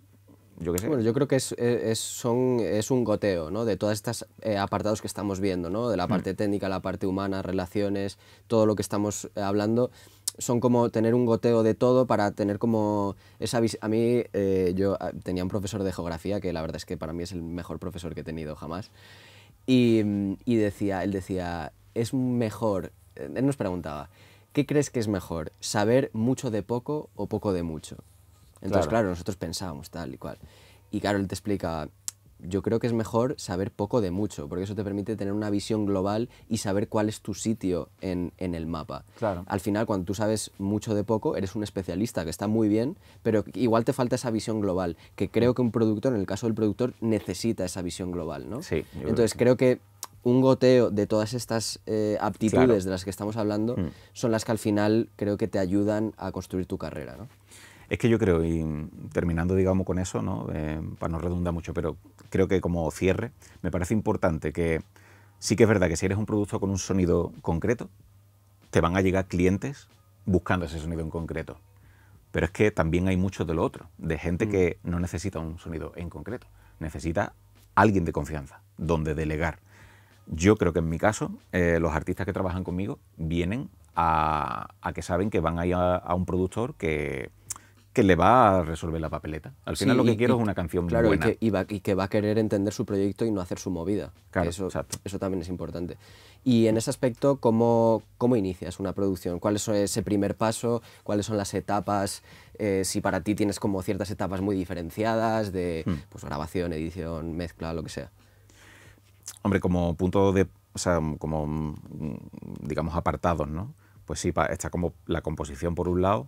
yo Bueno, yo creo que es, e, es, son, es un goteo, ¿no? De todas estas eh, apartados que estamos viendo, ¿no? De la parte mm. técnica, la parte humana, relaciones, todo lo que estamos eh, hablando son como tener un goteo de todo para tener como esa a mí eh, yo ah, tenía un profesor de geografía que la verdad es que para mí es el mejor profesor que he tenido jamás y, mm, y decía él decía es mejor él nos preguntaba qué crees que es mejor saber mucho de poco o poco de mucho entonces, claro. nosotros pensábamos tal y cual. Y claro, él te explica, yo creo que es mejor saber poco de mucho, porque eso te permite tener una visión global y saber cuál es tu sitio en, el mapa. Claro. Al final, cuando tú sabes mucho de poco, eres un especialista, que está muy bien, pero igual te falta esa visión global, que creo que un productor, en el caso del productor, necesita esa visión global, ¿no? Sí. Entonces, creo que un goteo de todas estas eh, aptitudes de las que estamos hablando mm. son las que al final creo que te ayudan a construir tu carrera, ¿no? Es que yo creo, y terminando digamos con eso, ¿no? Eh, para no redundar mucho, pero creo que como cierre, me parece importante que sí que es verdad que si eres un producto con un sonido concreto, te van a llegar clientes buscando ese sonido en concreto. Pero es que también hay mucho de lo otro, de gente mm. que no necesita un sonido en concreto, necesita alguien de confianza, donde delegar. Yo creo que en mi caso, eh, los artistas que trabajan conmigo vienen a, que saben que van a ir a un productor que, que le va a resolver la papeleta. Al final lo que quiero es una canción claro, buena. Y que, y, va, que va a querer entender su proyecto y no hacer su movida. Claro, eso, exacto. eso también es importante. Y en ese aspecto, ¿cómo, cómo inicias una producción? ¿Cuál es ese primer paso? ¿Cuáles son las etapas? Eh, si para ti tienes como ciertas etapas muy diferenciadas de hmm. pues, grabación, edición, mezcla, lo que sea. Hombre, como punto de... O sea, como, digamos, apartados, ¿no? Pues sí, está como la composición por un lado,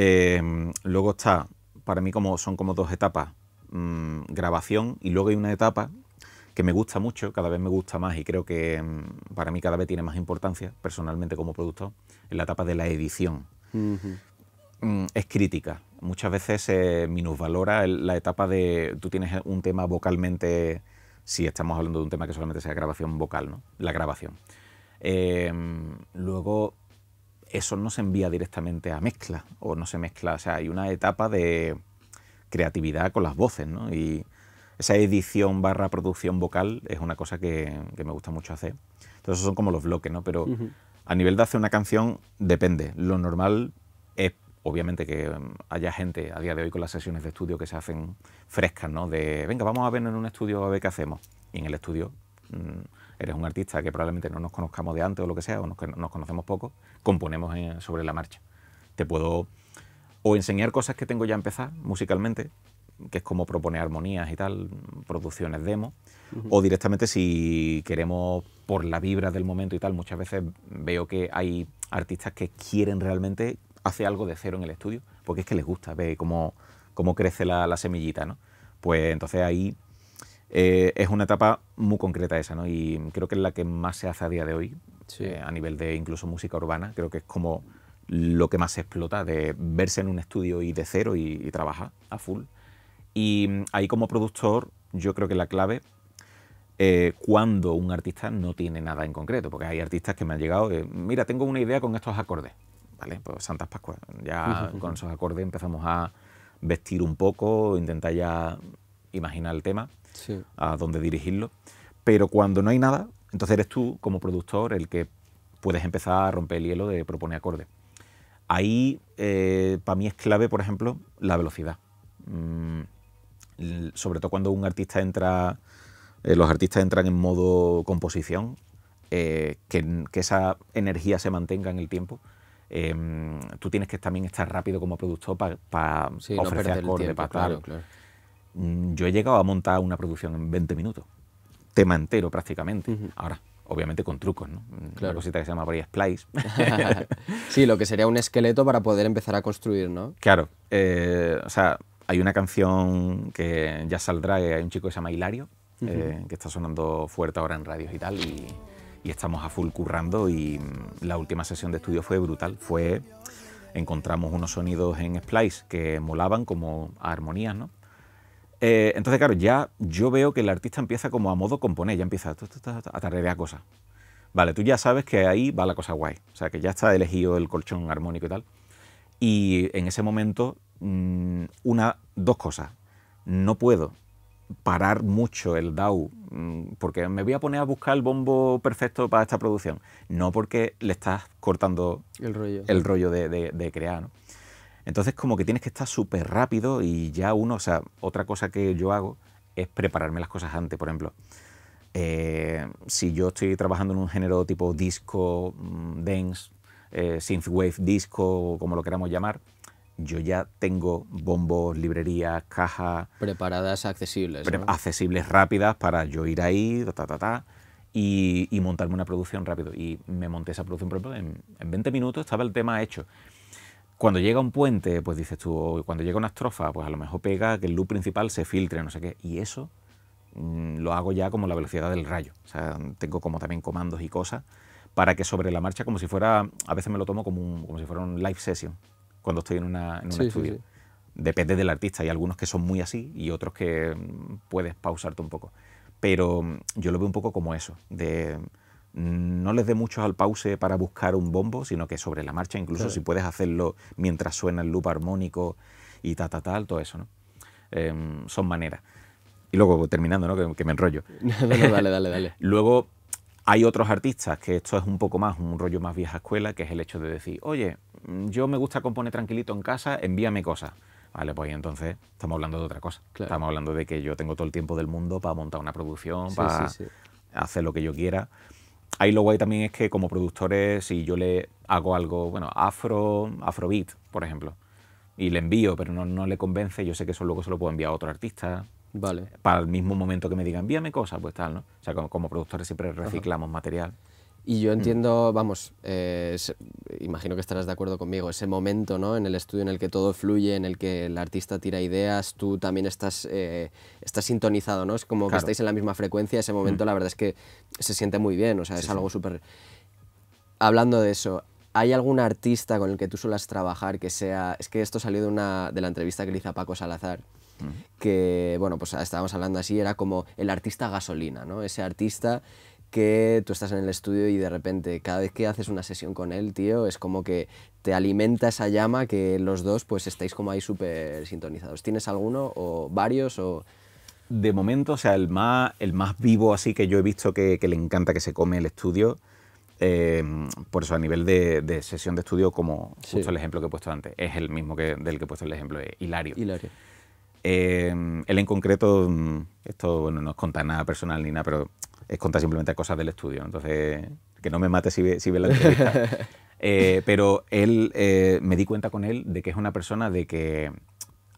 Em, luego está, para mí como son como dos etapas, mm, grabación y luego hay una etapa que me gusta mucho, cada vez me gusta más y creo que em, para mí cada vez tiene más importancia personalmente como productor, es la etapa de la edición. Mm, es crítica, muchas veces se minusvalora la etapa de tú tienes un tema vocalmente, si estamos hablando de un tema que solamente sea grabación vocal, ¿no? la grabación. Em, luego eso no se envía directamente a mezcla o no se mezcla. O sea, hay una etapa de creatividad con las voces, ¿no? Y esa edición barra producción vocal es una cosa que, me gusta mucho hacer. Entonces, son como los bloques, ¿no? Pero a nivel de hacer una canción, depende. Lo normal es, obviamente, que haya gente a día de hoy con las sesiones de estudio que se hacen frescas, ¿no? De, venga, vamos a ver en un estudio a ver qué hacemos. Y en el estudio. Mm, eres un artista que probablemente no nos conozcamos de antes o lo que sea, o nos, conocemos poco, componemos sobre la marcha. Te puedo o enseñar cosas que tengo ya empezadas musicalmente, que es como proponer armonías y tal, producciones demo, o directamente si queremos por la vibra del momento y tal, muchas veces veo que hay artistas que quieren realmente hacer algo de cero en el estudio, porque es que les gusta, ve cómo, cómo crece la, la semillita, ¿no? Pues entonces ahí eh, es una etapa muy concreta esa, ¿no? Y creo que es la que más se hace a día de hoy, eh, a nivel de incluso música urbana, creo que es como lo que más se explota, de verse en un estudio y de cero y, trabajar a full. Y mm, ahí como productor, yo creo que la clave eh, cuando un artista no tiene nada en concreto, porque hay artistas que me han llegado, mira, tengo una idea con estos acordes, ¿vale? Pues Santas Pascuas, ya con esos acordes empezamos a vestir un poco, intentar ya imaginar el tema a dónde dirigirlo. Pero cuando no hay nada, entonces eres tú, como productor, el que puedes empezar a romper el hielo de proponer acordes. Ahí, eh, para mí es clave, por ejemplo, la velocidad. Mm, sobre todo cuando un artista entra, eh, los artistas entran en modo composición, eh, que, esa energía se mantenga en el tiempo. Em, tú tienes que también estar rápido como productor para ofrecer acordes, claro, Mm, yo he llegado a montar una producción en 20 minutos, tema entero prácticamente. Ahora, obviamente con trucos, ¿no? Claro. Una cosita que se llama por splice. sí, lo que sería un esqueleto para poder empezar a construir, ¿no? Claro, eh, o sea, hay una canción que ya saldrá, eh, hay un chico que se llama Hilario, eh, que está sonando fuerte ahora en radios y tal, y, estamos a full currando y mm, la última sesión de estudio fue brutal, fue encontramos unos sonidos en splice que molaban como armonías, ¿no? Eh, entonces, claro, ya yo veo que el artista empieza como a modo componer, ya empieza a tararear cosas. Vale, tú ya sabes que ahí va la cosa guay, o sea, que ya está elegido el colchón armónico y tal. Y en ese momento, mm, una, dos cosas. No puedo parar mucho el DAW, mm, porque me voy a poner a buscar el bombo perfecto para esta producción. No porque le estás cortando el rollo, de, de crear. ¿no? Entonces como que tienes que estar súper rápido y ya uno, o sea, otra cosa que yo hago es prepararme las cosas antes, por ejemplo. Eh, si yo estoy trabajando en un género tipo disco, mm, dance, eh, synthwave disco, como lo queramos llamar, yo ya tengo bombos, librerías, cajas. Preparadas, accesibles. Accesibles rápidas para yo ir ahí, ta, ta, ta, y, montarme una producción rápido. Y me monté esa producción, por ejemplo, en, en, 20 minutos estaba el tema hecho cuando llega un puente, pues dices tú, cuando llega una estrofa, pues a lo mejor pega que el loop principal se filtre, no sé qué. Y eso mm, lo hago ya como la velocidad del rayo. O sea, tengo como también comandos y cosas para que sobre la marcha, como si fuera, a veces me lo tomo como, como si fuera un live session, cuando estoy en, una, un estudio. Depende del artista, hay algunos que son muy así y otros que mm, puedes pausarte un poco. Pero mm, yo lo veo un poco como eso, de no les dé mucho al pause para buscar un bombo, sino que sobre la marcha, incluso si puedes hacerlo mientras suena el loop armónico y ta, ta, tal, todo eso, ¿no? Em, son maneras. Y luego, terminando, ¿no? Que, me enrollo. dale, dale, dale, dale. luego, hay otros artistas que esto es un poco más, un rollo más vieja escuela, que es el hecho de decir, oye, yo me gusta componer tranquilito en casa, envíame cosas. Vale, pues entonces estamos hablando de otra cosa. Estamos hablando de que yo tengo todo el tiempo del mundo para montar una producción, para hacer lo que yo quiera. Ahí lo guay también es que como productores, si yo le hago algo, bueno, afro, afrobeat, por ejemplo, y le envío, pero no, le convence, yo sé que eso luego se lo puedo enviar a otro artista. Vale. Para el mismo momento que me diga, envíame cosas, pues tal, ¿no? O sea, como, productores siempre reciclamos material. Y yo mm. entiendo, vamos, eh, imagino que estarás de acuerdo conmigo, ese momento ¿no? en el estudio en el que todo fluye, en el que el artista tira ideas, tú también estás, eh, sintonizado, ¿no? Es como que estáis en la misma frecuencia, ese momento mm. la verdad es que se siente muy bien, o sea, es algo súper... Hablando de eso, ¿hay algún artista con el que tú suelas trabajar que sea... Es que esto salió de, una, de la entrevista que le hizo Paco Salazar mm. que, bueno, pues ah, estábamos hablando así, era como el artista gasolina, ¿no? Ese artista que tú estás en el estudio y de repente cada vez que haces una sesión con él, tío, es como que te alimenta esa llama que los dos pues estáis como ahí súper sintonizados. ¿Tienes alguno o varios o...? De momento, o sea, el más, el más vivo así que yo he visto que, le encanta que se come el estudio, em, por eso a nivel de, sesión de estudio, como justo el ejemplo que he puesto antes, es el mismo que, del que he puesto el ejemplo, Hilario. Hilario. Em, él en concreto, mm, esto bueno, no os conta nada personal ni nada, pero es contar simplemente cosas del estudio. Entonces, que no me mate si ve, la entrevista. Eh, pero él, eh, me di cuenta con él de que es una persona de que,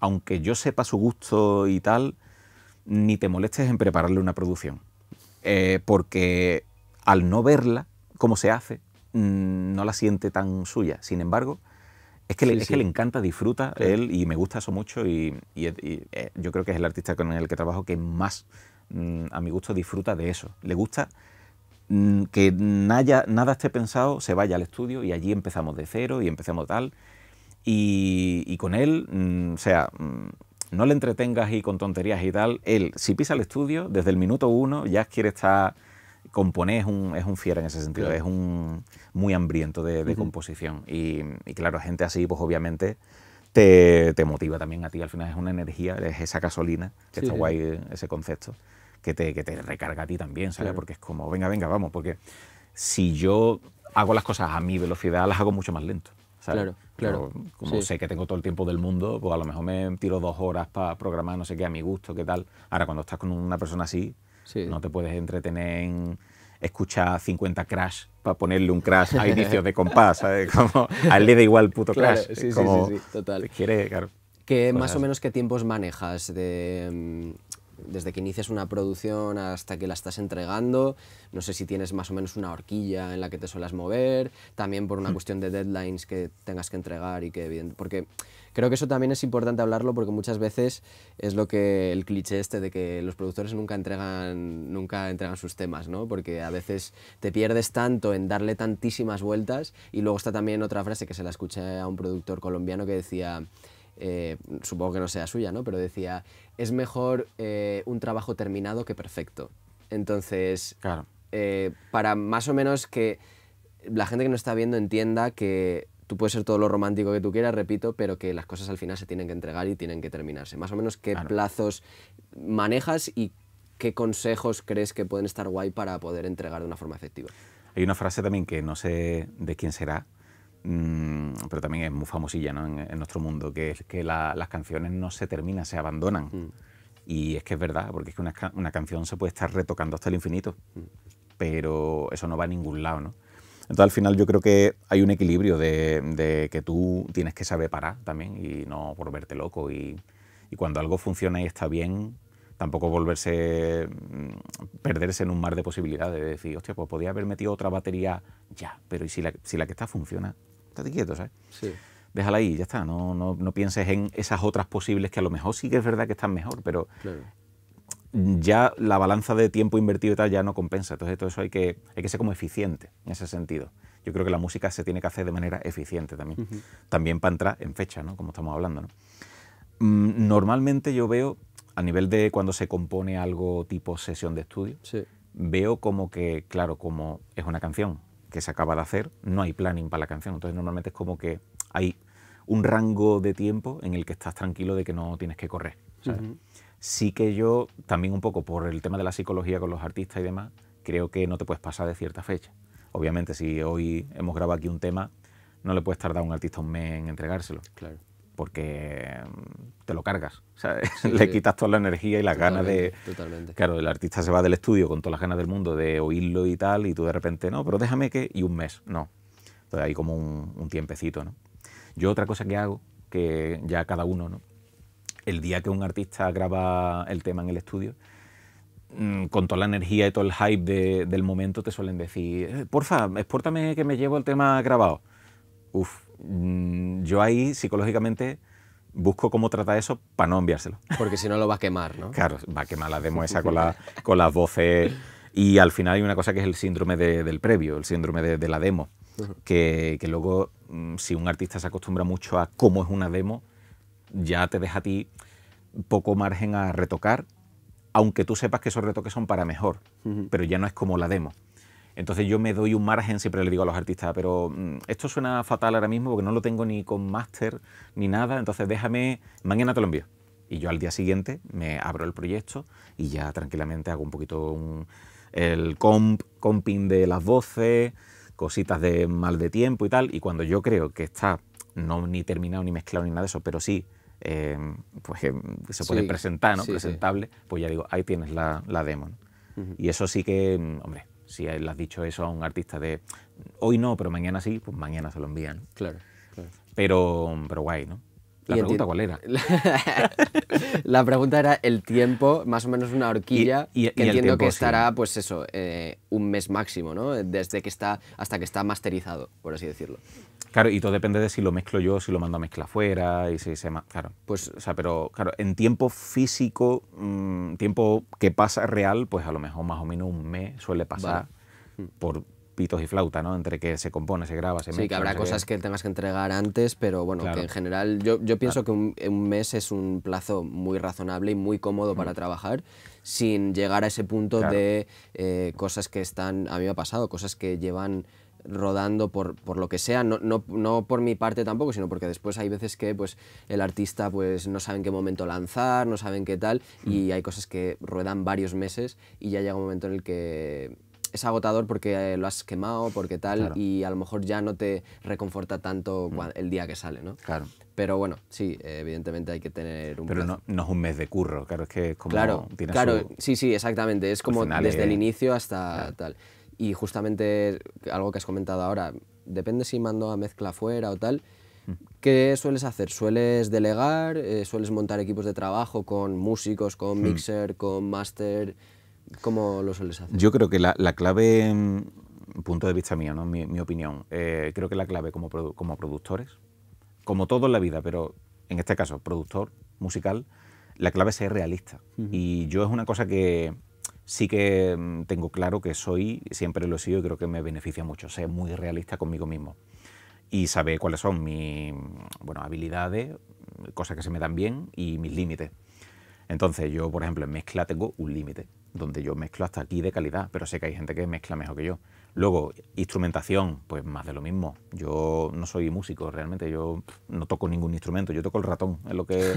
aunque yo sepa su gusto y tal, ni te molestes en prepararle una producción. Eh, porque al no verla, cómo se hace, mm, no la siente tan suya. Sin embargo, es que, le, le encanta, disfruta él y me gusta eso mucho y, y yo creo que es el artista con el que trabajo que más Mm, a mi gusto, disfruta de eso. Le gusta mm, que nada, esté pensado, se vaya al estudio y allí empezamos de cero y empezamos tal. Y, con él, mm, o sea, no le entretengas y con tonterías y tal. Él, si pisa el estudio, desde el minuto uno ya quiere estar. Componer es un, es fiera en ese sentido, es un muy hambriento de, composición. Y, claro, gente así, pues obviamente te, motiva también a ti. Al final es una energía, es esa gasolina, que está guay ese concepto que te, que te recarga a ti también, ¿sabes? Porque es como, venga, venga, vamos, porque si yo hago las cosas a mi velocidad, las hago mucho más lento. ¿sabes? Claro, claro. como sé que tengo todo el tiempo del mundo, pues a lo mejor me tiro dos horas para programar no sé qué a mi gusto, qué tal. Ahora, cuando estás con una persona así, no te puedes entretener en escuchar 50 crash para ponerle un crash a inicios de compás, ¿sabes? Como, a él le da igual el puto crash. Sí, sí, sí, total. Quiere, que más o menos qué tiempos manejas de mm, desde que inicias una producción hasta que la estás entregando, no sé si tienes más o menos una horquilla en la que te suelas mover, también por una hmm. cuestión de deadlines que tengas que entregar y que evidente, porque creo que eso también es importante hablarlo porque muchas veces es lo que el cliché este de que los productores nunca entregan nunca entregan sus temas, ¿no? Porque a veces te pierdes tanto en darle tantísimas vueltas y luego está también otra frase que se la escuché a un productor colombiano que decía eh, supongo que no sea suya, ¿no? Pero decía, es mejor eh, un trabajo terminado que perfecto. Entonces, claro. Eh, para más o menos que la gente que nos está viendo entienda que tú puedes ser todo lo romántico que tú quieras, repito, pero que las cosas al final se tienen que entregar y tienen que terminarse. Más o menos qué plazos manejas y qué consejos crees que pueden estar guay para poder entregar de una forma efectiva. Hay una frase también que no sé de quién será, Mm, pero también es muy famosilla ¿no? en, nuestro mundo, que es que las canciones no se terminan, se abandonan. Mm. Y es que es verdad, porque es que una, una, canción se puede estar retocando hasta el infinito, mm. pero eso no va a ningún lado. ¿no? Entonces al final yo creo que hay un equilibrio de, que tú tienes que saber parar también y no volverte loco. Y, cuando algo funciona y está bien, tampoco volverse, perderse en un mar de posibilidades, de decir, hostia, pues podía haber metido otra batería ya, pero ¿y si la, si la que está funciona? estate quieto, ¿sabes? Déjala ahí, ya está, no, pienses en esas otras posibles que a lo mejor sí que es verdad que están mejor, pero ya la balanza de tiempo invertido y tal ya no compensa, entonces todo eso hay que, hay que ser como eficiente en ese sentido. Yo creo que la música se tiene que hacer de manera eficiente también, también para entrar en fecha, ¿no? Como estamos hablando, ¿no? Mm, normalmente yo veo, a nivel de cuando se compone algo tipo sesión de estudio, veo como que, claro, como es una canción, que se acaba de hacer, no hay planning para la canción. Entonces normalmente es como que hay un rango de tiempo en el que estás tranquilo de que no tienes que correr. Sí que yo, también un poco por el tema de la psicología con los artistas y demás, creo que no te puedes pasar de cierta fecha. Obviamente si hoy hemos grabado aquí un tema, no le puedes tardar un artista un mes en entregárselo porque mm, te lo cargas, o sea, le quitas toda la energía y las ganas de... Totalmente. Claro, el artista se va del estudio con todas las ganas del mundo de oírlo y tal, y tú de repente, no, pero déjame que... Y un mes, no. Entonces hay como un, tiempecito, ¿no? Yo otra cosa que hago, que ya cada uno, ¿no? El día que un artista graba el tema en el estudio, mm, con toda la energía y todo el hype del momento te suelen decir, eh, porfa, exportame que me llevo el tema grabado. Uf, Mm, yo ahí psicológicamente busco cómo tratar eso para no enviárselo. Porque si no lo va a quemar, ¿no? Claro, va a quemar la demo esa con, con las voces. Y al final hay una cosa que es el síndrome del previo, el síndrome de, la demo. que, luego, mm, si un artista se acostumbra mucho a cómo es una demo, ya te deja a ti poco margen a retocar, aunque tú sepas que esos retoques son para mejor, pero ya no es como la demo. Entonces yo me doy un margen, siempre le digo a los artistas, pero mm, esto suena fatal ahora mismo porque no lo tengo ni con máster ni nada, entonces déjame, mañana te lo envío. Y yo al día siguiente me abro el proyecto y ya tranquilamente hago un poquito el comping de las voces, cositas de mal de tiempo y tal. Y cuando yo creo que está, no ni terminado ni mezclado ni nada de eso, pero sí em, pues em, se puede presentar, ¿no? Presentable, pues ya digo, ahí tienes la, la demo. Y eso sí que, mm, hombre, si le has dicho eso a un artista de hoy no, pero mañana sí, pues mañana se lo envían. Claro, claro. Pero, pero guay, ¿no? ¿La pregunta cuál era? la pregunta era el tiempo, más o menos una horquilla, y, que entiendo que estará, pues eso, eh, un mes máximo, ¿no? Desde que está, hasta que está masterizado, por así decirlo. Claro, y todo depende de si lo mezclo yo, si lo mando a mezcla afuera, y si se... Claro, pues, o sea, pero, claro, en tiempo físico, mm, tiempo que pasa real, pues a lo mejor más o menos un mes suele pasar mm. por pitos y flauta, ¿no? Entre que se compone, se graba, se Sí, que habrá cosas que tengas que entregar antes, pero bueno, que en general yo, ah. pienso que un, mes es un plazo muy razonable y muy cómodo para mm. trabajar sin llegar a ese punto de eh, cosas que están, a mí me ha pasado, cosas que llevan rodando por, por, lo que sea, no, no, por mi parte tampoco, sino porque después hay veces que pues, el artista pues, no sabe en qué momento lanzar, no saben qué tal, y mm. hay cosas que ruedan varios meses y ya llega un momento en el que es agotador porque eh, lo has quemado, porque tal, y a lo mejor ya no te reconforta tanto mm. el día que sale, ¿no? Claro. Pero bueno, sí, evidentemente hay que tener un... Pero no, es un mes de curro, claro, es que es como... Claro, claro, sí, sí, exactamente, es como desde el ¿eh? inicio hasta tal. Y justamente algo que has comentado ahora, depende si mando a mezcla fuera o tal, mm. ¿Qué sueles hacer? ¿Sueles delegar? Eh, ¿Sueles montar equipos de trabajo con músicos, con hmm. mixer, con master? ¿Cómo lo sueles hacer? Yo creo que la, clave, mm, punto de vista mío, ¿no? mi, opinión, eh, creo que la clave como, productores, como todo en la vida, pero en este caso, productor musical, la clave es ser realista. Y yo es una cosa que sí que mm, tengo claro que soy, siempre lo he sido y creo que me beneficia mucho, ser muy realista conmigo mismo. Y saber cuáles son mis mm, bueno, habilidades, cosas que se me dan bien y mis límites. Entonces yo, por ejemplo, en mezcla tengo un límite donde yo mezclo hasta aquí de calidad, pero sé que hay gente que mezcla mejor que yo. Luego, instrumentación, pues más de lo mismo. Yo no soy músico realmente, yo no toco ningún instrumento, yo toco el ratón, es lo que,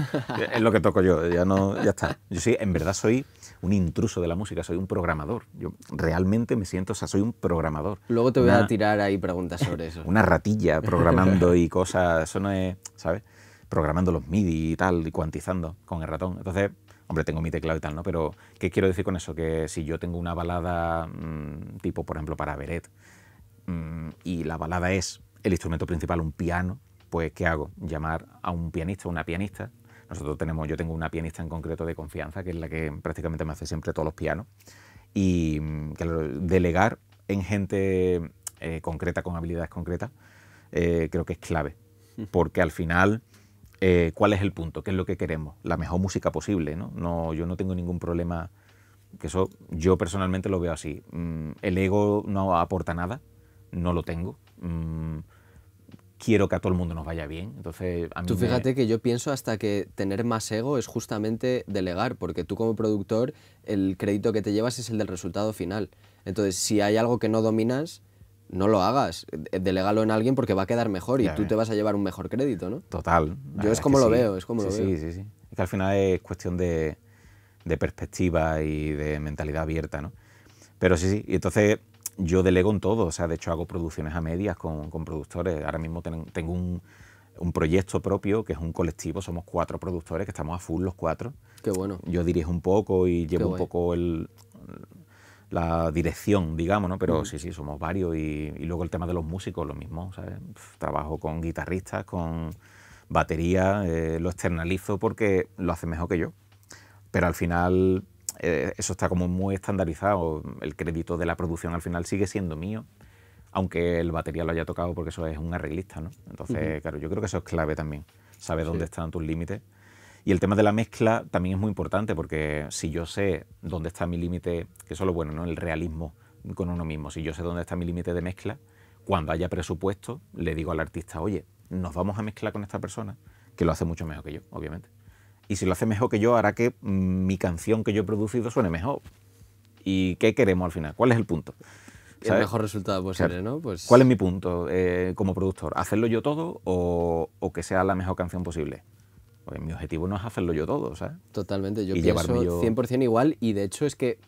es lo que toco yo, ya, no, ya está. Yo sí, en verdad soy un intruso de la música, soy un programador. Yo realmente me siento, o sea, soy un programador. Luego te voy a tirar ahí preguntas sobre eso. Una ratilla programando y cosas, eso no es, ¿sabes? Programando los MIDI y tal, y cuantizando con el ratón. Entonces, Hombre, tengo mi teclado y tal, ¿no? Pero, ¿qué quiero decir con eso? Que si yo tengo una balada mm, tipo, por ejemplo, para Beret, mm, y la balada es el instrumento principal, un piano, pues, ¿qué hago? Llamar a un pianista, una pianista. Nosotros tenemos, yo tengo una pianista en concreto de confianza, que es la que prácticamente me hace siempre todos los pianos. Y mm, claro, delegar en gente eh, concreta, con habilidades concretas, eh, creo que es clave. Porque al final eh, cuál es el punto, qué es lo que queremos, la mejor música posible. ¿no? yo no tengo ningún problema, que eso yo personalmente lo veo así. Mm, el ego no aporta nada, no lo tengo. Mm, quiero que a todo el mundo nos vaya bien. Entonces, a tú fíjate que yo pienso hasta que tener más ego es justamente delegar, porque tú como productor el crédito que te llevas es el del resultado final. Entonces, si hay algo que no dominas, no lo hagas, eh, delegalo en alguien porque va a quedar mejor y tú te vas a llevar un mejor crédito, ¿no? Total. Yo es como lo veo, es como lo veo. Sí, sí, sí. Es que al final es cuestión de, perspectiva y de mentalidad abierta, ¿no? Pero sí, sí, y entonces yo delego en todo, o sea, de hecho hago producciones a medias con, productores. Ahora mismo tengo un, proyecto propio que es un colectivo, somos cuatro productores que estamos a full los cuatro. Qué bueno. Yo dirijo un poco y llevo un poco el la dirección, digamos, ¿no? Pero sí, sí, somos varios y, luego el tema de los músicos, lo mismo, trabajo con guitarristas, con batería, eh, lo externalizo porque lo hace mejor que yo. Pero al final eh, eso está como muy estandarizado, el crédito de la producción al final sigue siendo mío, aunque el batería lo haya tocado porque eso es un arreglista, ¿no? Entonces, claro, yo creo que eso es clave también, saber dónde están tus límites y el tema de la mezcla también es muy importante porque si yo sé dónde está mi límite, que eso es lo bueno, ¿no? el realismo con uno mismo, si yo sé dónde está mi límite de mezcla, cuando haya presupuesto le digo al artista, oye, nos vamos a mezclar con esta persona, que lo hace mucho mejor que yo, obviamente. Y si lo hace mejor que yo, hará que mi canción que yo he producido suene mejor. ¿Y qué queremos al final? ¿Cuál es el punto? El mejor resultado posible, ¿no? Pues ¿Cuál es mi punto eh, como productor? ¿Hacerlo yo todo o que sea la mejor canción posible? Porque mi objetivo no es hacerlo yo todo, ¿sabes? Totalmente, yo pienso 100% igual y de hecho es que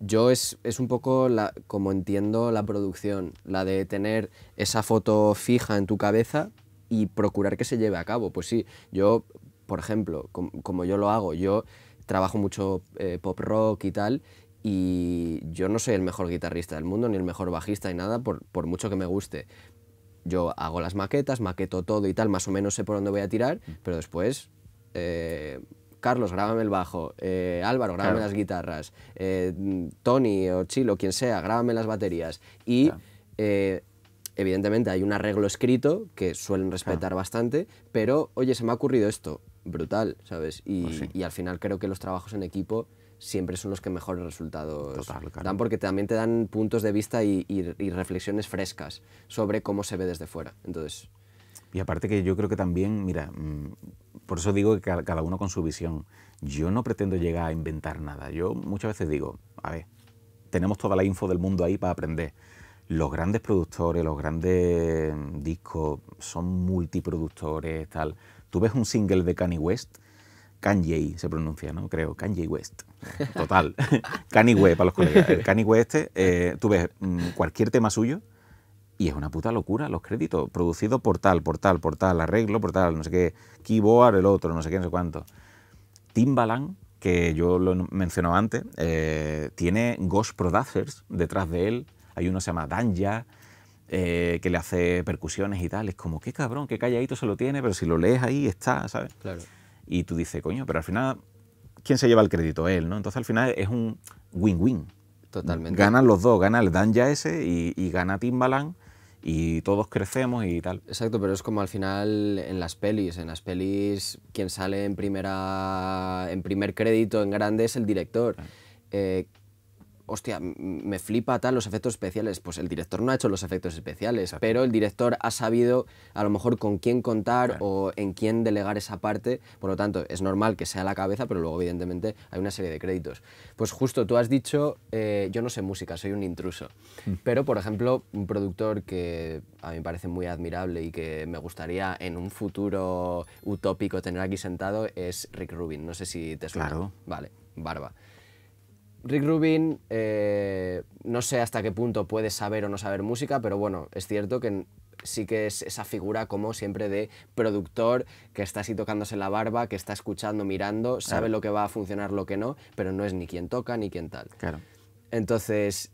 yo es, es, un poco como entiendo la producción, la de tener esa foto fija en tu cabeza y procurar que se lleve a cabo. Pues sí, yo, por ejemplo, como yo lo hago, yo trabajo mucho eh, pop rock y tal, y yo no soy el mejor guitarrista del mundo, ni el mejor bajista, ni nada, por, por mucho que me guste yo hago las maquetas, maqueto todo y tal, más o menos sé por dónde voy a tirar, mm. pero después... Eh, Carlos, grábame el bajo, eh, Álvaro, grábame las guitarras, eh, Tony o Chilo, quien sea, grábame las baterías. Y evidentemente hay un arreglo escrito que suelen respetar bastante, pero oye, se me ha ocurrido esto, brutal, ¿sabes? y, pues al final creo que los trabajos en equipo siempre son los que mejores resultados dan, porque también te dan puntos de vista y, reflexiones frescas sobre cómo se ve desde fuera. Entonces... Y aparte que yo creo que también, mira, mm, por eso digo que cada uno con su visión. Yo no pretendo llegar a inventar nada. Yo muchas veces digo, a ver, tenemos toda la info del mundo ahí para aprender. Los grandes productores, los grandes discos son multiproductores, tal. Tú ves un single de Kanye West, Kanye se pronuncia, ¿no? Creo, Kanye West total. West para los colegas. El West este, tú ves mm, cualquier tema suyo y es una puta locura los créditos. Producido por tal, por tal, por tal, arreglo, por tal, no sé qué. Keyboard, el otro, no sé qué, no sé cuánto. Timbaland, que yo lo mencionaba antes, eh, tiene Ghost Producers detrás de él. Hay uno que se llama Danja, eh, que le hace percusiones y tal. Es como, qué cabrón, qué calladito se lo tiene, pero si lo lees ahí está, ¿sabes? Claro. Y tú dices, coño, pero al final quién se lleva el crédito, él, ¿no? Entonces al final es un win-win. Totalmente. Ganan los dos, gana el Danja ese y, y gana Timbaland y todos crecemos y tal. Exacto, pero es como al final en las pelis, en las pelis quien sale en primera en primer crédito en grande es el director. Eh, hostia, me flipa tal los efectos especiales. Pues el director no ha hecho los efectos especiales, pero el director ha sabido a lo mejor con quién contar o en quién delegar esa parte. Por lo tanto, es normal que sea la cabeza, pero luego evidentemente hay una serie de créditos. Pues justo tú has dicho, eh, yo no sé música, soy un intruso. Mm. Pero, por ejemplo, un productor que a mí me parece muy admirable y que me gustaría en un futuro utópico tener aquí sentado es Rick Rubin. No sé si te suena. Vale, barba. Rick Rubin, eh, no sé hasta qué punto puede saber o no saber música, pero bueno, es cierto que sí que es esa figura como siempre de productor que está así tocándose la barba, que está escuchando, mirando, sabe lo que va a funcionar, lo que no, pero no es ni quien toca ni quien tal. Claro. Entonces,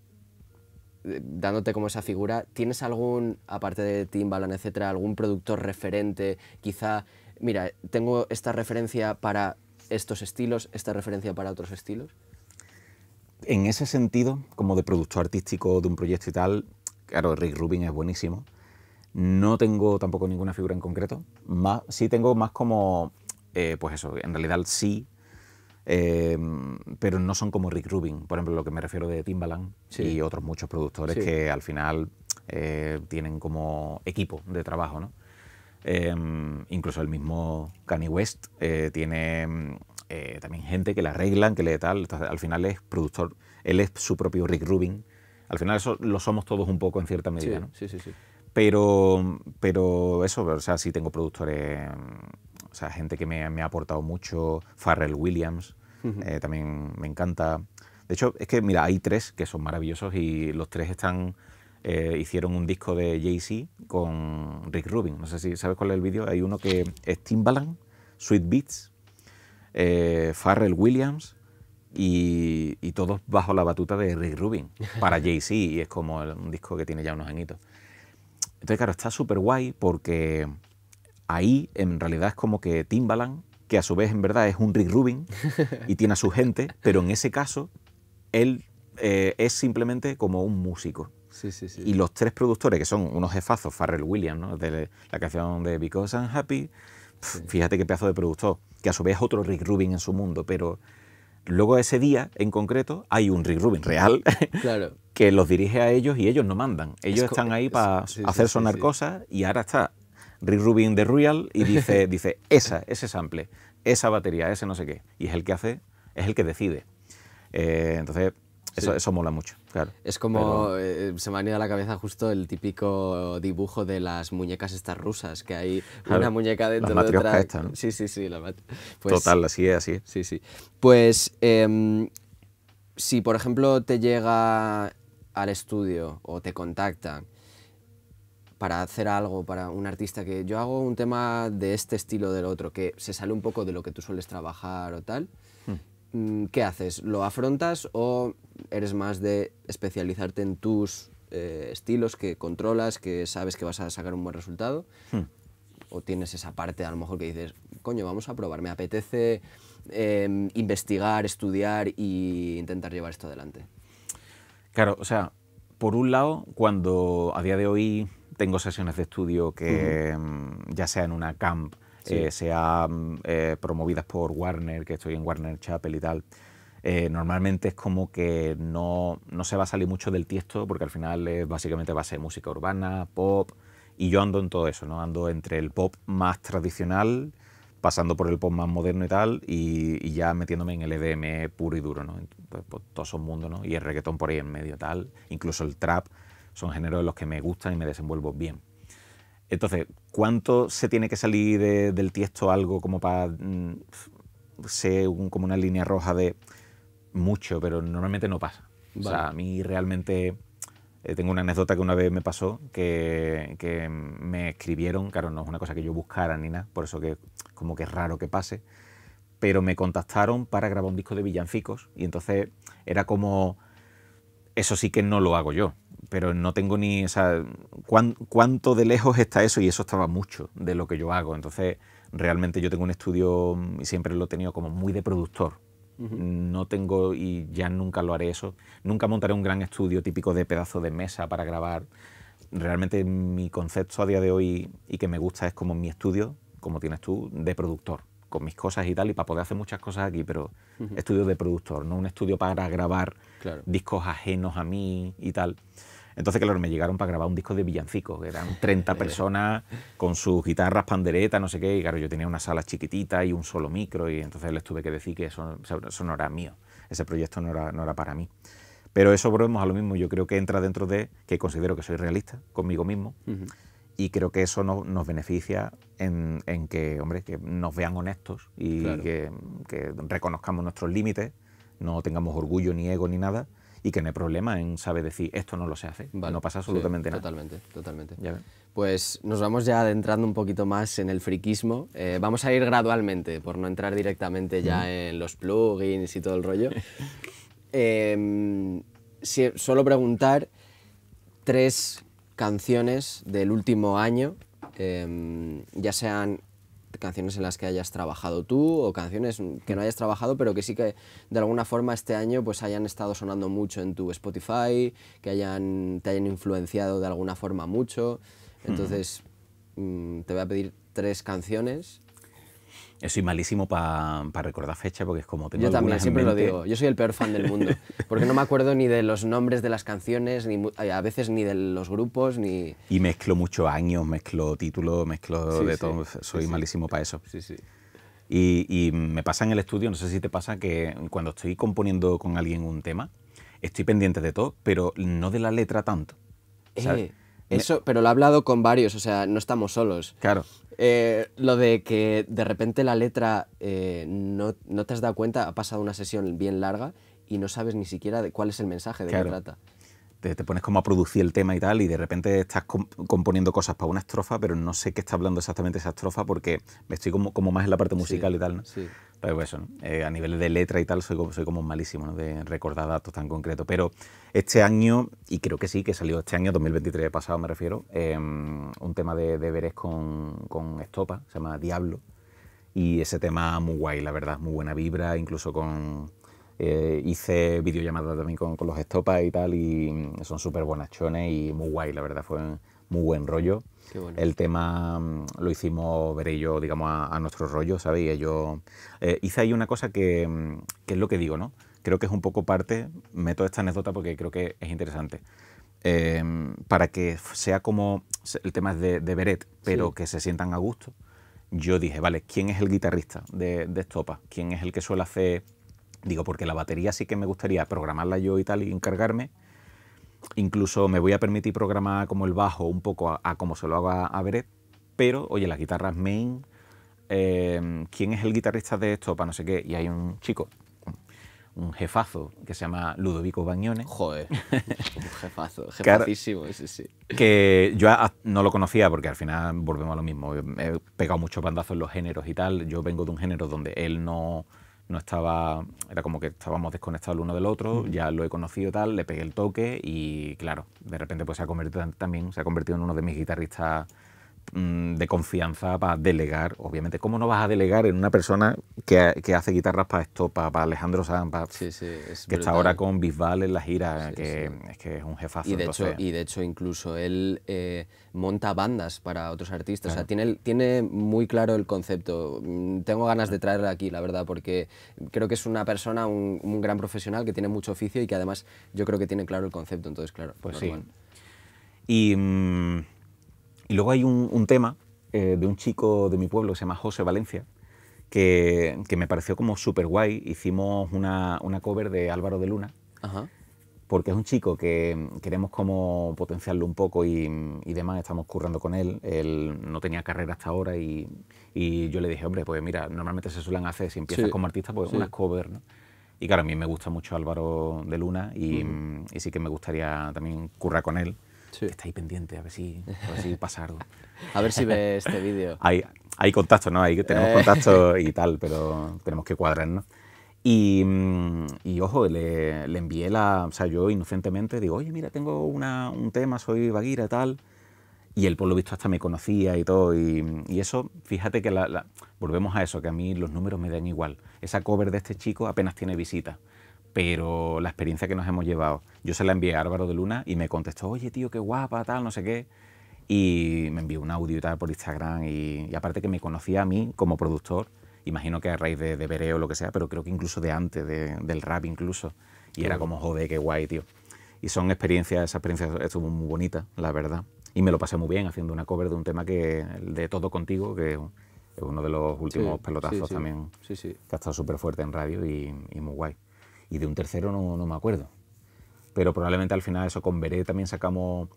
eh, dándote como esa figura, ¿tienes algún, aparte de Timbaland, etcétera, algún productor referente? Quizá, mira, tengo esta referencia para estos estilos, esta referencia para otros estilos en ese sentido, como de productor artístico de un proyecto y tal, claro, Rick Rubin es buenísimo. No tengo tampoco ninguna figura en concreto. sí tengo más como, eh, pues eso, en realidad sí, eh, pero no son como Rick Rubin. Por ejemplo, lo que me refiero de Timbaland y otros muchos productores que al final eh, tienen como equipo de trabajo, ¿no? incluso el mismo Kanye West tiene eh, también gente que le arreglan, que le tal. al final es productor, él es su propio Rick Rubin. Al final eso lo somos todos un poco en cierta medida, ¿no? Sí, sí, Pero, pero eso, o sea, sí tengo productores, mm, o sea, gente que me, ha aportado mucho, Farrell Williams, eh, también me encanta. De hecho, es que mira, hay tres que son maravillosos y los tres están... Eh, hicieron un disco de Jay-Z con Rick Rubin. No sé si sabes cuál es el vídeo. Hay uno que es Timbaland, Sweet Beats, eh, Farrell Williams y, todos bajo la batuta de Rick Rubin para Jay-Z y es como un disco que tiene ya unos añitos. Entonces, claro, está súper guay porque ahí en realidad es como que Timbaland, que a su vez en verdad es un Rick Rubin y tiene a su gente, pero en ese caso él eh, es simplemente como un músico. Y los tres productores, que son unos jefazos, Farrell Williams, ¿no? de la canción de Because I'm Happy, fíjate qué pedazo de productor que a su vez es otro Rick Rubin en su mundo, pero luego ese día en concreto hay un Rick Rubin real que los dirige a ellos y ellos no mandan. Ellos están ahí eh, para hacer sonar cosas y ahora está Rick Rubin de Real y dice, dice esa, ese sample, esa batería, ese no sé qué. Y es el que hace, es el que decide. Eh, entonces, eso, mola mucho, Es como, eh, se me ha a la cabeza justo el típico dibujo de las muñecas estas rusas, que hay una muñeca dentro de otra. Esta, ¿no? Sí, sí, sí. La pues, Total, así es, así Sí, Pues, em, si por ejemplo te llega al estudio o te contacta para hacer algo para un artista que yo hago un tema de este estilo del otro, que se sale un poco de lo que tú sueles trabajar o tal, Mm, ¿qué haces? ¿Lo afrontas o eres más de especializarte en tus eh, estilos que controlas, que sabes que vas a sacar un buen resultado? Hmm. ¿O tienes esa parte a lo mejor que dices, coño, vamos a probar, me apetece em, investigar, estudiar e intentar llevar esto adelante? Claro, o sea, por un lado, cuando a día de hoy tengo sesiones de estudio que em, ya sea en una camp, eh, sean eh, promovidas por Warner, que estoy en Warner Chapel y tal, eh, normalmente es como que no, se va a salir mucho del tiesto porque al final es básicamente va a ser música urbana, pop, y yo ando en todo eso, ¿no? Ando entre el pop más tradicional, pasando por el pop más moderno y tal, y, ya metiéndome en el EDM puro y duro, ¿no? Pues, pues todos son mundos, ¿no? Y el reggaetón por ahí en medio, tal, incluso el trap, son géneros en los que me gustan y me desenvuelvo bien. Entonces, ¿Cuánto se tiene que salir del tiesto algo como para mm, ser como una línea roja de mucho, pero normalmente no pasa? O sea, a mí realmente eh, tengo una anécdota que una vez me pasó, que, me escribieron, claro, no es una cosa que yo buscara ni nada, por eso que como que es raro que pase, pero me contactaron para grabar un disco de villancicos y entonces era como, eso sí que no lo hago yo, pero no tengo ni, o sea, cuánto de lejos está eso y eso estaba mucho de lo que yo hago. Entonces, realmente yo tengo un estudio mm, y siempre lo he tenido como muy de productor. No tengo y ya nunca lo haré eso. Nunca montaré un gran estudio típico de pedazo de mesa para grabar. Realmente mi concepto a día de hoy y que me gusta es como mi estudio, como tienes tú, de productor, con mis cosas y tal, y para poder hacer muchas cosas aquí, pero estudio de productor, no un estudio para grabar discos ajenos a mí y tal. Entonces, claro, me llegaron para grabar un disco de villancicos, que eran 30 personas con sus guitarras, panderetas, no sé qué, y claro, yo tenía una sala chiquitita y un solo micro, y entonces les tuve que decir que eso, no era mío, ese proyecto no era, para mí. Pero eso volvemos a lo mismo, yo creo que entra dentro de que considero que soy realista conmigo mismo. y creo que eso nos beneficia en, que, hombre, que nos vean honestos y que, reconozcamos nuestros límites, no tengamos orgullo ni ego ni nada y que no hay problema en saber decir esto no lo se hace. no pasa absolutamente nada. Totalmente, totalmente. pues nos vamos ya adentrando un poquito más en el friquismo. Eh, vamos a ir gradualmente, por no entrar directamente ya en los plugins y todo el rollo. solo em, preguntar tres canciones del último año, em, ya sean canciones en las que hayas trabajado tú o canciones que no hayas trabajado, pero que sí que de alguna forma este año pues hayan estado sonando mucho en tu Spotify, que hayan, te hayan influenciado de alguna forma mucho. Entonces, mm, te voy a pedir tres canciones soy malísimo para recordar fecha porque es como tengo Yo también, siempre lo digo. Yo soy el peor fan del mundo. Porque no me acuerdo ni de los nombres de las canciones, ni eh, a veces ni de los grupos, ni... Y mezclo muchos años, mezclo títulos, mezclo de todo. Soy malísimo para eso. Sí, sí. Y, me pasa en el estudio, no sé si te pasa, que cuando estoy componiendo con alguien un tema, estoy pendiente de todo, pero no de la letra tanto. Eh, eso, pero lo he hablado con varios, o sea, no estamos solos. Claro. Eh, lo de que de repente la letra eh, no, no, te has dado cuenta, ha pasado una sesión bien larga y no sabes ni siquiera de cuál es el mensaje de lo qué trata te, pones como a producir el tema y tal, y de repente estás componiendo cosas para una estrofa, pero no sé qué está hablando exactamente esa estrofa porque me estoy como, más en la parte musical y tal. ¿no? Sí. Pero pues eso, eh, a nivel de letra y tal, soy, soy como malísimo ¿no? de recordar datos tan concretos. Pero este año, y creo que sí, que salió este año, 2023 pasado me refiero, em, un tema de, deberes con, con Estopa, se llama Diablo. Y ese tema muy guay, la verdad, muy buena vibra, incluso con eh, hice videollamadas también con, los estopas y tal, y mm, son súper chones y muy guay, la verdad, fue muy buen rollo. El tema mm, lo hicimos ver yo, digamos, a, nuestro rollo, ¿sabéis? Yo eh, hice ahí una cosa que, mm, que, es lo que digo, ¿no? Creo que es un poco parte, meto esta anécdota porque creo que es interesante. Em, para que sea como el tema es de, de Beret, pero que se sientan a gusto, yo dije, vale, ¿quién es el guitarrista de, de Estopa? ¿Quién es el que suele hacer Digo, porque la batería sí que me gustaría programarla yo y tal y encargarme. Incluso me voy a permitir programar como el bajo un poco a, como se lo haga a Beret. Pero, oye, guitarra es main, em, ¿quién es el guitarrista de esto? Para no sé qué. Y hay un chico, un jefazo, que se llama Ludovico Bañones. Joder, un jefazo, jefazísimo. sí, sí. Que yo no lo conocía porque al final volvemos a lo mismo. He pegado muchos bandazos en los géneros y tal. Yo vengo de un género donde él no no estaba, era como que estábamos desconectados el uno del otro, ya lo he conocido tal, le pegué el toque y claro, de repente pues se ha convertido también, se ha convertido en uno de mis guitarristas Mm, de confianza para delegar, obviamente. ¿Cómo no vas a delegar en una persona que, hace guitarras para esto, para, Alejandro Sanz, que está ahora con Bisbal en la gira, que es que es un jefazo. Y de, hecho, y de hecho, incluso él eh, monta bandas para otros artistas, o sea, tiene, muy claro el concepto. Mm, tengo ganas de traerla aquí, la verdad, porque creo que es una persona, un, gran profesional que tiene mucho oficio y que además yo creo que tiene claro el concepto, entonces, claro. Pues sí. Y... Mm, y luego hay un, tema eh, de un chico de mi pueblo que se llama José Valencia, que, me pareció como súper guay. Hicimos una, cover de Álvaro de Luna, porque es un chico que mm, queremos como potenciarlo un poco mm, y, demás, estamos currando con él. Él no tenía carrera hasta ahora y, yo le dije, hombre, pues mira, normalmente se suelen hacer, si empiezas como artista, pues una cover. Y claro, a mí me gusta mucho Álvaro de Luna y, mm, y sí que me gustaría también currar con él está ahí pendiente, a ver si, a ver si pasa algo. a ver si ve este vídeo. Hay, hay contacto, ¿no? Hay, tenemos eh. contacto y tal, pero tenemos que cuadrarnos. Y, mm, y ojo, le, le, envié la. O sea, yo inocentemente digo, oye, mira, tengo una, un tema, soy vaguira y tal. Y él, por lo visto, hasta me conocía y todo. Y, y eso, fíjate que la, volvemos a eso, que a mí los números me dan igual. Esa cover de este chico apenas tiene visitas pero la experiencia que nos hemos llevado. Yo se la envié a Álvaro de Luna y me contestó, oye tío, qué guapa, tal, no sé qué. Y me envió un audio y tal por Instagram y, aparte que me conocía a mí como productor, imagino que a raíz de, de Bereo o lo que sea, pero creo que incluso de antes, del rap incluso. Y era como, joder, qué guay, tío. Y son experiencias, esa experiencia estuvo muy bonita, la verdad. Y me lo pasé muy bien haciendo una cover de un tema que, de Todo Contigo, que es uno de los últimos pelotazos sí, también. Que ha estado súper fuerte en radio y muy guay y de un tercero no, me acuerdo. Pero probablemente al final eso con Veré también sacamos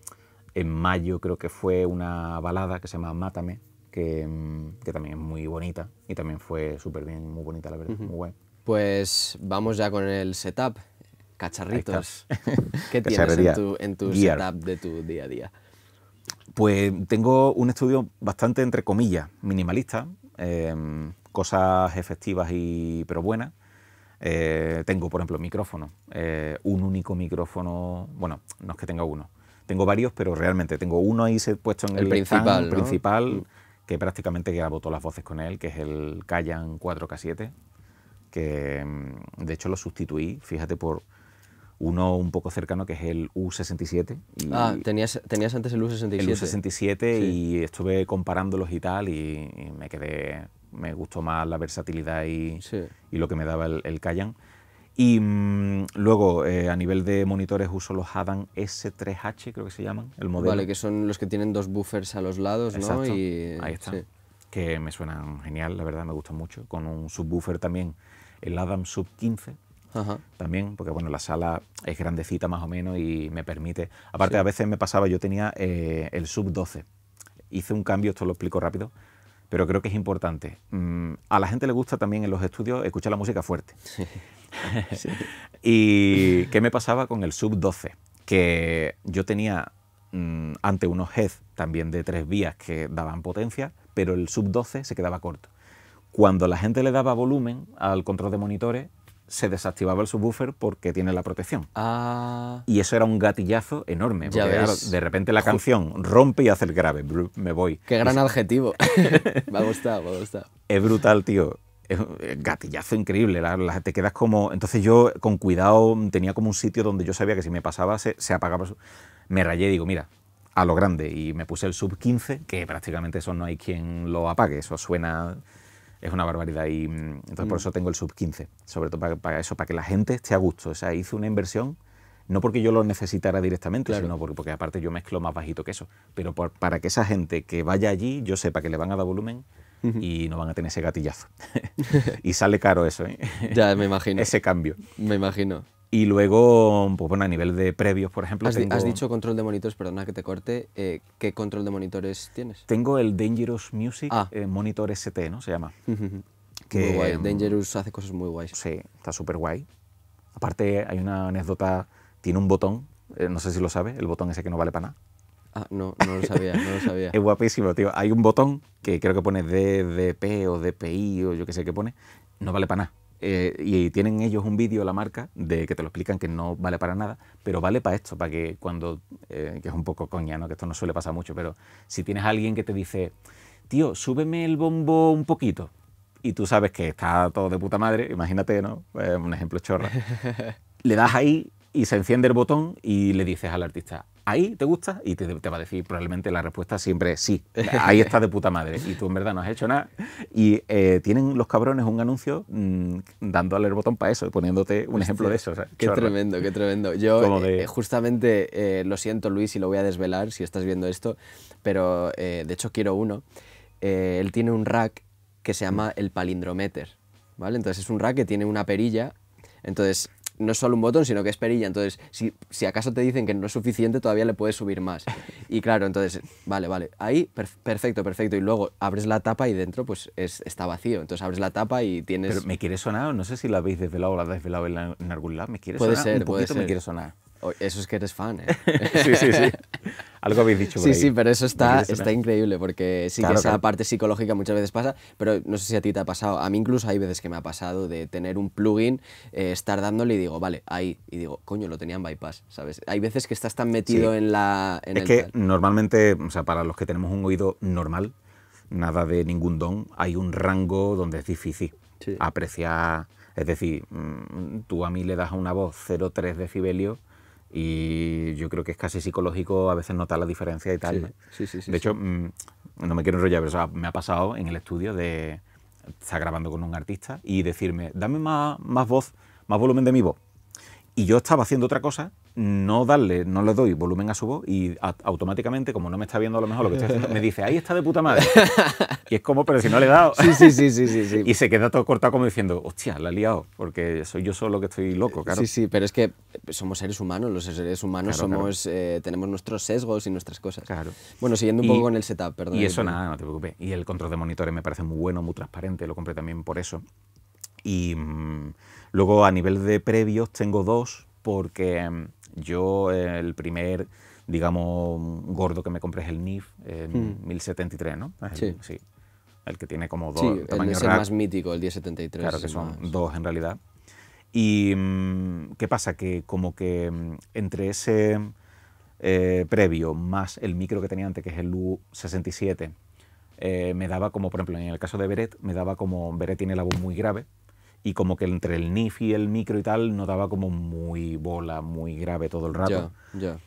en mayo creo que fue una balada que se llama Mátame, que, mm, también es muy bonita y también fue súper bien, muy bonita la verdad, muy guay. Pues vamos ya con el setup, cacharritos. ¿Qué tienes en tu, en tu setup de tu día a día? Pues tengo un estudio bastante, entre comillas, minimalista, em, cosas efectivas y pero buenas. Eh, tengo, por ejemplo, micrófono, eh, un único micrófono, bueno, no es que tenga uno, tengo varios, pero realmente tengo uno ahí se puesto en el, principal, stand, principal mm. que prácticamente grabo todas las voces con él, que es el Kayan 4K7, que mm, de hecho lo sustituí, fíjate, por uno un poco cercano que es el U67. ah, tenías, tenías antes el U67. El U67 y estuve comparándolos y tal y me quedé me gustó más la versatilidad y, lo que me daba el, el Y mm, luego, eh, a nivel de monitores, uso los Adam S3H, creo que se llaman, el modelo. Vale, que son los que tienen dos buffers a los lados, ¿no? ahí están. Que me suenan genial, la verdad, me gustan mucho. Con un subwoofer también, el Adam Sub 15, también, porque bueno, la sala es grandecita más o menos y me permite. Aparte, a veces me pasaba, yo tenía eh, el sub 12. Hice un cambio, esto lo explico rápido pero creo que es importante. Mm, a la gente le gusta también en los estudios escuchar la música fuerte. ¿Y qué me pasaba con el sub 12? Que yo tenía mm, ante unos heads también de tres vías que daban potencia, pero el sub 12 se quedaba corto. Cuando la gente le daba volumen al control de monitores, se desactivaba el subwoofer porque tiene la protección. Ah. Y eso era un gatillazo enorme. de repente la canción rompe y hace el grave. Me voy. Qué gran adjetivo. me ha gustado, me ha gustado. Es brutal, tío. Es eh, gatillazo increíble. te quedas como. Entonces yo, con cuidado, tenía como un sitio donde yo sabía que si me pasaba se, se apagaba. Me rayé y digo, mira, a lo grande. Y me puse el sub 15, que prácticamente eso no hay quien lo apague. Eso suena es una barbaridad. Y mm, entonces por mm. eso tengo el sub 15, sobre todo para, eso, para que la gente esté a gusto. O sea, hice una inversión, no porque yo lo necesitara directamente, sino porque, aparte yo mezclo más bajito que eso, pero para que esa gente que vaya allí, yo sepa que le van a dar volumen. Y no van a tener ese gatillazo. y sale caro eso, ¿eh? Ya, me imagino. ese cambio. Me imagino. Y luego, pues a nivel de previos, por ejemplo. Has, has dicho control de monitores, perdona que te corte. Eh, ¿Qué control de monitores tienes? Tengo el Dangerous Music ah. Eh, Monitor ST, ¿no? Se llama. que, muy guay. Mm, Dangerous hace cosas muy guays. Sí, está súper guay. Aparte, hay una anécdota, tiene un botón, eh, no sé si lo sabe, el botón ese que no vale para nada. Ah, no, no lo sabía, no lo sabía. es guapísimo, tío. Hay un botón que creo que pone DDP o DPI o yo qué sé qué pone, no vale para nada. Eh, y tienen ellos un vídeo, la marca, de que te lo explican que no vale para nada, pero vale para esto, para que cuando, eh, que es un poco coña, ¿no? que esto no suele pasar mucho, pero si tienes a alguien que te dice, tío, súbeme el bombo un poquito, y tú sabes que está todo de puta madre, imagínate, ¿no? Eh, un ejemplo chorra. Le das ahí y se enciende el botón y le dices al artista, ¿ahí te gusta? Y te, va a decir probablemente la respuesta siempre sí, ahí está de puta madre. Y tú en verdad no has hecho nada. Y eh, tienen los cabrones un anuncio mm, dándole el botón para eso, poniéndote un ejemplo de eso. qué tremendo, qué tremendo. Yo eh, eh, justamente, lo siento Luis y lo voy a desvelar si estás viendo esto, pero de hecho quiero uno. él tiene un rack que se llama el palindrometer. ¿Vale? Entonces es un rack que tiene una perilla entonces, no es solo un botón, sino que es perilla. Entonces, si, si acaso te dicen que no es suficiente, todavía le puedes subir más. Y claro, entonces, vale, vale. Ahí, perfecto, perfecto. Y luego abres la tapa y dentro, pues es, está vacío. Entonces abres la tapa y tienes. Pero me quiere sonar, no sé si la habéis desvelado o la has desvelado en, la, algún lado. Me quiere puede Ser, puede ser. me quiere sonar. Eso es que eres fan, ¿eh? sí, sí, sí. Algo habéis dicho. Por sí, ahí. sí, pero eso está, está increíble, porque sí que esa parte psicológica muchas veces pasa, pero no sé si a ti te ha pasado. A mí incluso hay veces que me ha pasado de tener un plugin, eh, estar dándole y digo, vale, ahí, y digo, coño, lo tenían bypass, ¿sabes? Hay veces que estás tan metido en la... es que normalmente, o sea, para los que tenemos un oído normal, nada de ningún don, hay un rango donde es difícil apreciar... Es decir, mm, tú a mí le das a una voz 0,3 decibelios y yo creo que es casi psicológico a veces notar la diferencia y tal. de hecho, mm, no me quiero enrollar, pero me ha pasado en el estudio de estar grabando con un artista y decirme, dame más, más voz, más volumen de mi voz. Y yo estaba haciendo otra cosa no darle, no le doy volumen a su voz y automáticamente, como no me está viendo a lo mejor lo que estoy haciendo, me dice, ahí está de puta madre. y es como, pero si no le he dado. Sí, sí, sí, sí, sí, Y se queda todo cortado como diciendo, hostia, la he liado, porque soy yo solo que estoy loco, claro. Sí, sí, pero es que somos seres humanos, los seres humanos somos, eh, tenemos nuestros sesgos y nuestras cosas. Claro. Bueno, siguiendo un poco con el setup, perdón. Y eso nada, no te preocupes. Y el control de monitores me parece muy bueno, muy transparente, lo compré también por eso. Y mm, luego a nivel de previos tengo dos porque mm, yo, eh, el primer, digamos, gordo que me compré es el NIF, en 1073, hmm. ¿no? El, sí. sí. El que tiene como dos. Sí, el más mítico, el 1073. Claro, que son dos en realidad. Y mm, qué pasa que como que mm, entre ese eh, previo más el micro que tenía antes, que es el U67, eh, me daba como, por ejemplo, en el caso de Beret, me daba como Beret tiene la voz muy grave, y como que entre el NIF y el micro y tal no daba como muy bola, muy grave todo el rato. Ya, ya.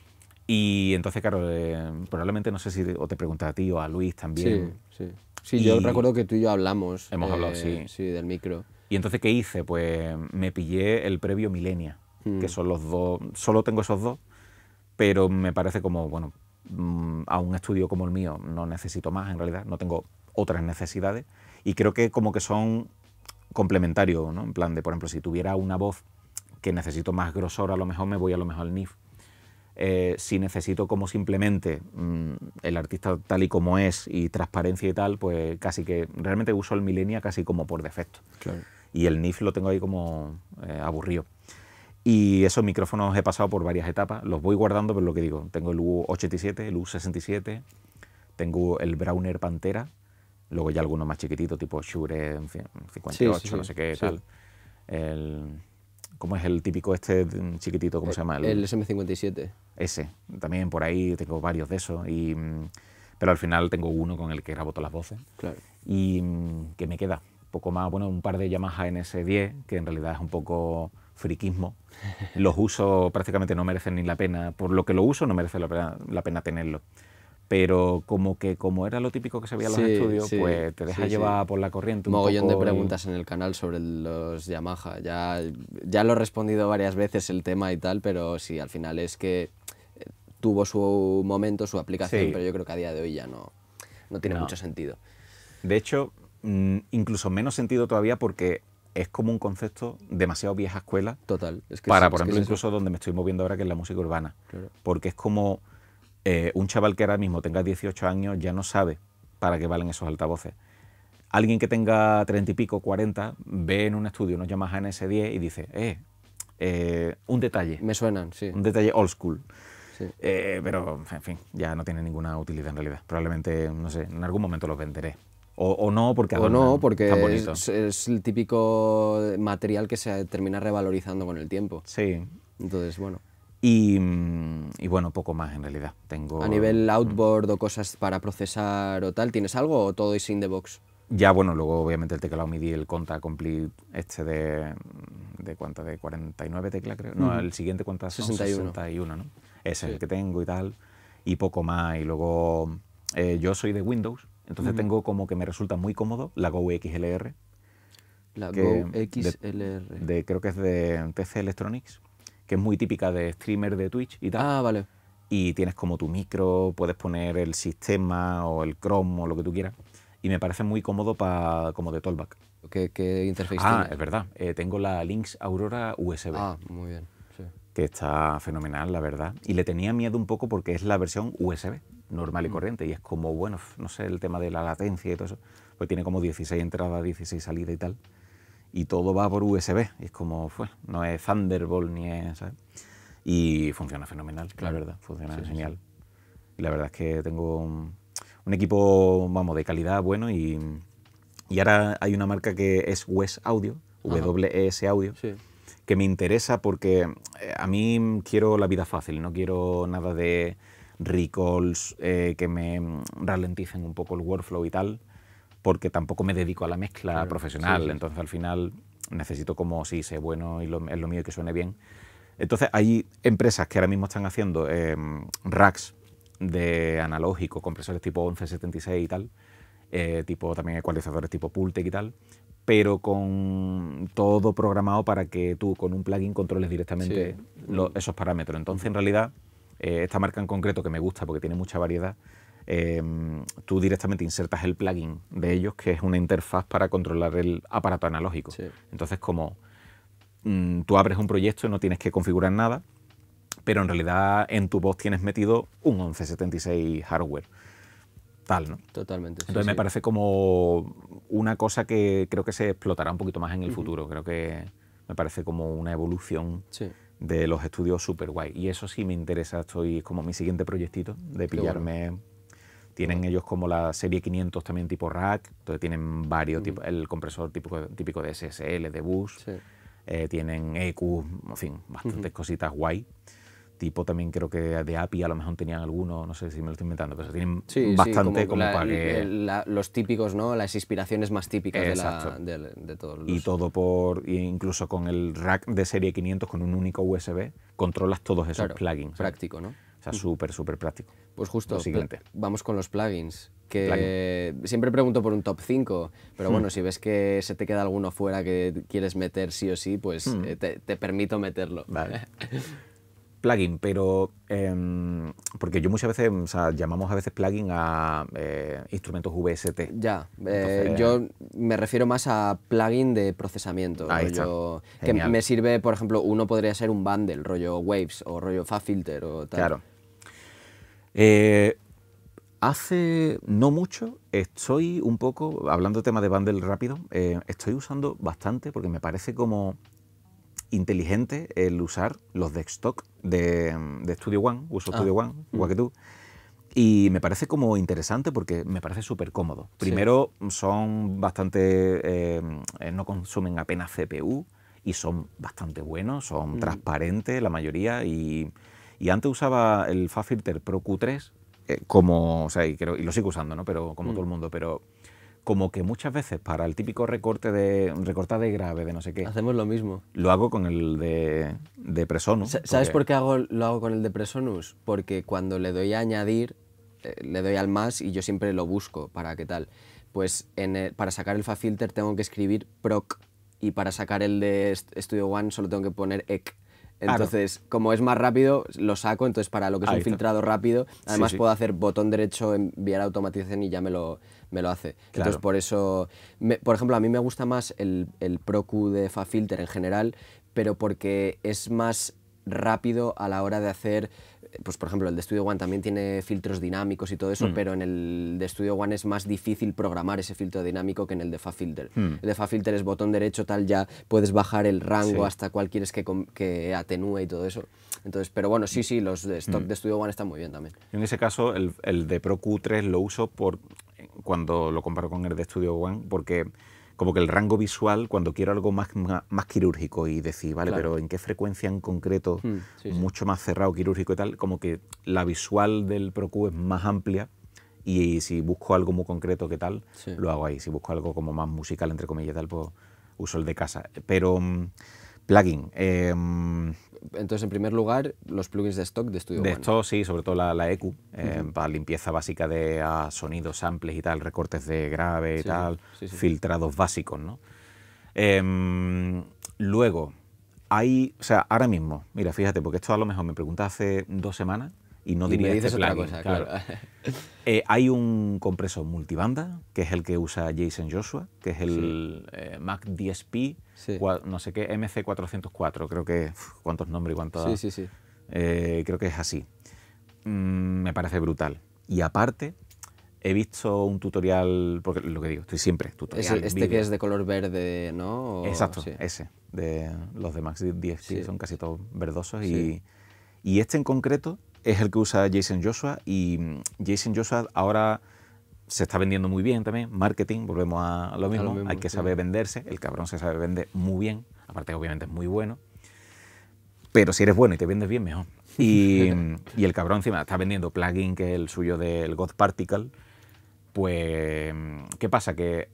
Y entonces, claro, eh, probablemente no sé si te, o a ti o a Luis también. Sí, sí. Sí, yo recuerdo que tú y yo hablamos. Hemos hablado, eh, sí. Sí, del micro. Y entonces, ¿qué hice? Pues me pillé el previo Milenia, que mm. son los dos, solo tengo esos dos, pero me parece como, bueno, mm, a un estudio como el mío no necesito más, en realidad, no tengo otras necesidades. Y creo que como que son complementario, ¿no? En plan de, por ejemplo, si tuviera una voz que necesito más grosor, a lo mejor me voy a lo mejor al NIF. Eh, si necesito como simplemente mm, el artista tal y como es y transparencia y tal, pues casi que realmente uso el Milenia casi como por defecto. Y el NIF lo tengo ahí como eh, aburrido. Y esos micrófonos he pasado por varias etapas, los voy guardando, pero lo que digo, tengo el U87, el U67, tengo el Browner Pantera, Luego ya algunos más chiquititos, tipo Shure 58, no sé qué, tal. El, ¿Cómo es el típico este chiquitito? ¿Cómo se llama? El, SM57. Ese, también por ahí tengo varios de esos. Y, pero al final tengo uno con el que grabo todas las voces. Claro. Y que me queda poco más, bueno, un par de Yamaha NS10, que en realidad es un poco friquismo. Los uso prácticamente no merecen ni la pena. Por lo que lo uso no merece la pena, la pena tenerlo pero como que como era lo típico que se veía en los estudios, pues te deja llevar por la corriente. Un Mogollón de preguntas en el canal sobre los Yamaha. Ya, ya lo he respondido varias veces el tema y tal, pero sí, al final es que eh, tuvo su momento, su aplicación, pero yo creo que a día de hoy ya no, no tiene mucho sentido. De hecho, mm, incluso menos sentido todavía porque es como un concepto demasiado vieja escuela. Total. para, por ejemplo, incluso donde me estoy moviendo ahora, que es la música urbana. Porque es como eh, un chaval que ahora mismo tenga 18 años ya no sabe para qué valen esos altavoces. Alguien que tenga 30 y pico, 40, ve en un estudio nos unos Yamaha NS10 y dice, eh, eh, un detalle. Me suenan, sí. Un detalle old school. Eh, pero, en fin, ya no tiene ninguna utilidad en realidad. Probablemente, no sé, en algún momento los venderé. O, no, porque, es, el típico material que se termina revalorizando con el tiempo. Sí. Entonces, bueno. Mm, y, bueno, poco más en realidad. Tengo, a nivel mm. outboard o cosas para procesar o tal, ¿tienes algo o todo es in the box? Ya, bueno, luego obviamente el teclado MIDI, el Conta Complete, este de, mm, de de 49 teclas creo. No, el siguiente cuenta 61. ¿no? Ese es el que tengo y tal, y poco más. Y luego eh, yo soy de Windows, entonces tengo como que me resulta muy cómodo la Go XLR. La Go XLR. creo que es de TC Electronics que es muy típica de streamer de Twitch y tal. Ah, vale. Y tienes como tu micro, puedes poner el sistema o el Chrome o lo que tú quieras. Y me parece muy cómodo para como de talkback. ¿Qué, interfaz interface Ah, es verdad. Eh, tengo la Lynx Aurora USB. Ah, muy bien. Sí. Que está fenomenal, la verdad. Y le tenía miedo un poco porque es la versión USB, normal y mm. corriente. Y es como, bueno, no sé, el tema de la latencia y todo eso. Pues tiene como 16 entradas, 16 salidas y tal y todo va por USB. Es como fue, no es Thunderbolt ni es. ¿sabes? Y funciona fenomenal, la verdad, funciona genial. Y la verdad es que tengo un, equipo, vamos, de calidad bueno y, y, ahora hay una marca que es WES Audio, WES Audio. que me interesa porque eh, a mí quiero la vida fácil, no quiero nada de recalls eh, que me ralenticen un poco el workflow y tal porque tampoco me dedico a la mezcla profesional. Entonces, al final necesito como, si sea bueno y es lo mío y que suene bien. Entonces, hay empresas que ahora mismo están haciendo em, racks de analógico, compresores tipo 1176 y tal, eh, tipo también ecualizadores tipo Pultec y tal, pero con todo programado para que tú con un plugin controles directamente esos parámetros. Entonces, en realidad, eh, esta marca en concreto que me gusta porque tiene mucha variedad, Em, tú directamente insertas el plugin de ellos, que es una interfaz para controlar el aparato analógico. Entonces, como mm, tú abres un proyecto y no tienes que configurar nada, pero en realidad en tu voz tienes metido un 1176 hardware. Tal, ¿no? Totalmente. Entonces me parece como una cosa que creo que se explotará un poquito más en el futuro. Creo que me parece como una evolución de los estudios super guay. Y eso sí me interesa, estoy como mi siguiente proyectito de pillarme tienen ellos como la serie 500 también tipo rack, entonces tienen varios, mm. el compresor típico, típico de SSL, de bus, eh, tienen EQ, en fin, bastantes cositas guay tipo también creo que de API a lo mejor tenían algunos, no sé si me lo estoy inventando, pero tienen bastante como, para los típicos, ¿no? Las inspiraciones más típicas de, la, todos los... Y todo por, incluso con el rack de serie 500 con un único USB, controlas todos esos plugins. Práctico, ¿no? O sea, súper, súper práctico. Pues justo, vamos con los plugins. Que siempre pregunto por un top 5, pero hmm. bueno, si ves que se te queda alguno fuera que quieres meter sí o sí, pues hmm. eh, te, permito meterlo. Vale. plugin, pero em, porque yo muchas veces, o sea, llamamos a veces plugin a eh, instrumentos VST. Ya, eh, yo me refiero más a plugin de procesamiento, que me sirve, por ejemplo, uno podría ser un bundle, rollo Waves o rollo FabFilter o tal. Claro. Eh, hace no mucho estoy un poco, hablando de tema de bundle rápido, eh, estoy usando bastante porque me parece como inteligente el usar los de stock de, de Studio One, uso ah. Studio One, mm. igual que tú. Y me parece como interesante porque me parece súper cómodo. Primero, son bastante. Eh, no consumen apenas CPU y son bastante buenos, son mm. transparentes la mayoría y y antes usaba el Fafilter Pro Q3 eh, como, o sea, y, creo, y, lo sigo usando, ¿no? Pero como mm. todo el mundo, pero como que muchas veces para el típico recorte de recortada de grave, de no sé qué. Hacemos lo mismo. Lo hago con el de, de Presonus. ¿Sabes por qué hago, lo hago con el de Presonus? Porque cuando le doy a añadir, eh, le doy al más y yo siempre lo busco para qué tal. Pues en para sacar el FaFilter tengo que escribir proc y para sacar el de Studio One solo tengo que poner ec. Entonces, como es más rápido, lo saco. Entonces, para lo que es un filtrado rápido, además puedo hacer botón derecho, enviar automatización y ya me lo, me lo hace. Entonces, por eso, por ejemplo, a mí me gusta más el, el Q de FaFilter en general, pero porque es más rápido a la hora de hacer pues por ejemplo, el de Studio One también tiene filtros dinámicos y todo eso, mm. pero en el de Studio One es más difícil programar ese filtro dinámico que en el de Fafilter. filter mm. El de filter es botón derecho, tal, ya puedes bajar el rango hasta cuál quieres que, que, atenúe y todo eso. Entonces, pero bueno, sí, sí, los de stock mm. de Studio One están muy bien también. en ese caso, el, el de Pro Q3 lo uso por cuando lo comparo con el de Studio One, porque como que el rango visual, cuando quiero algo más, más, quirúrgico y decir, vale, pero ¿en qué frecuencia en concreto, hmm, mucho más cerrado, quirúrgico y tal? Como que la visual del ProQ es más amplia y si busco algo muy concreto que tal, lo hago ahí. Si busco algo como más musical, entre comillas, tal, pues uso el de casa. Pero mm, plugin. Em, entonces, en primer lugar, los plugins de stock de Studio de One. stock, sí, sobre todo la, EQ, eh, para limpieza básica de ah, sonidos, samples y tal, recortes de grave y tal, filtrados básicos, ¿no? Em, luego, hay, o sea, ahora mismo, mira, fíjate, porque esto a lo mejor me preguntas hace dos semanas y no y diría dices este otra cosa, claro. Eh, hay un compresor multibanda, que es el que usa Jason Joshua, que es el eh, Mac DSP no sé qué, MC404, creo que, cuántos nombres y cuántas... Sí, sí, sí. Eh, creo que es así. Mm, me parece brutal. Y aparte, he visto un tutorial, porque lo que digo, estoy siempre tutorial. este que es de color verde, ¿no? Exacto, ese, de los de Max 10, son casi todos verdosos. Y, y este en concreto es el que usa Jason Joshua y mm, Jason Joshua ahora se está vendiendo muy bien también, marketing, volvemos a lo mismo, hay que saber venderse, el cabrón se sabe vender muy bien, aparte obviamente es muy bueno, pero si eres bueno y te vendes bien, mejor. Y, el cabrón encima está vendiendo plugin que es el suyo del God Particle, pues ¿qué pasa? Que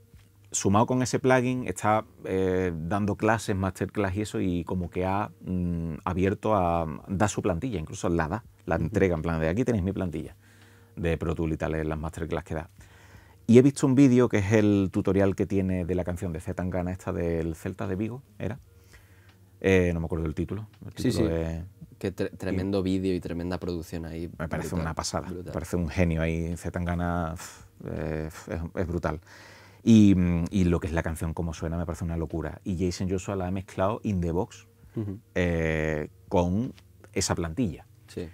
sumado con ese plugin está eh, dando clases, masterclass y eso, y como que ha mm, abierto a, da su plantilla, incluso la da, la entrega en plan de aquí tenéis mi plantilla de Pro Tool y tal, en las masterclass que da. Y he visto un vídeo que es el tutorial que tiene de la canción de Z Tangana, esta del Celta de Vigo, ¿era? Eh, no me acuerdo el título. sí, sí. Qué tremendo vídeo y tremenda producción ahí. Me parece una pasada, me parece un genio ahí. Z Tangana es, brutal. Y, lo que es la canción, como suena, me parece una locura. Y Jason Joshua la ha mezclado in the box eh, con esa plantilla. Sí.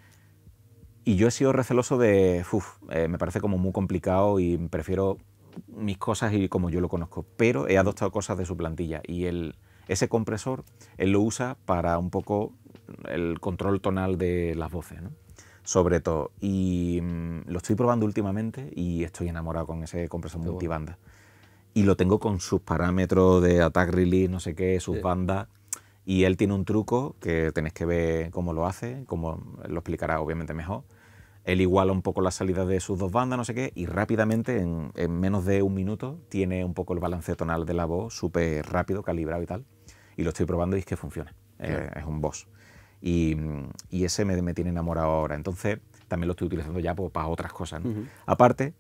Y yo he sido receloso de, eh, me parece como muy complicado y prefiero mis cosas y como yo lo conozco. Pero he adoptado cosas de su plantilla y el, ese compresor él lo usa para un poco el control tonal de las voces, sobre todo. Y mm, lo estoy probando últimamente y estoy enamorado con ese compresor multibanda. Y lo tengo con sus parámetros de attack release, no sé qué, sus bandas y él tiene un truco que tenéis que ver cómo lo hace, como lo explicará obviamente mejor. Él iguala un poco la salida de sus dos bandas, no sé qué, y rápidamente, en, menos de un minuto, tiene un poco el balance tonal de la voz súper rápido, calibrado y tal. Y lo estoy probando y es que funciona. es un boss. Y, y ese me, tiene enamorado ahora. Entonces, también lo estoy utilizando ya pues, para otras cosas. Aparte,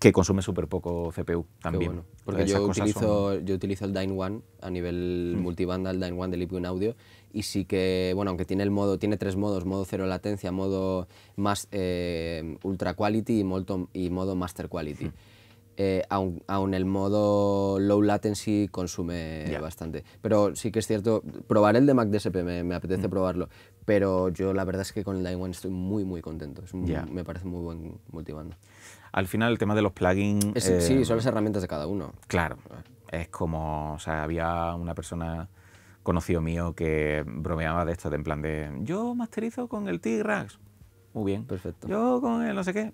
que consume súper poco CPU también. porque yo utilizo, yo utilizo el Dyne One a nivel mm. multibanda, el Dyne One de un Audio, y sí que, bueno, aunque tiene el modo, tiene tres modos, modo cero latencia, modo más eh, ultra quality y, modo, master quality. Hmm. Eh, Aún el modo low latency consume bastante. Pero sí que es cierto, probar el de Mac DSP me, apetece hmm. probarlo, pero yo la verdad es que con el Dine One estoy muy, muy contento. Me parece muy buen multibanda al final el tema de los plugins... sí, eh, son las herramientas de cada uno. Claro, es como, o sea, había una persona conocido mío que bromeaba de esto, en plan de, yo masterizo con el T-Rax, muy bien. Perfecto. Yo con el no sé qué,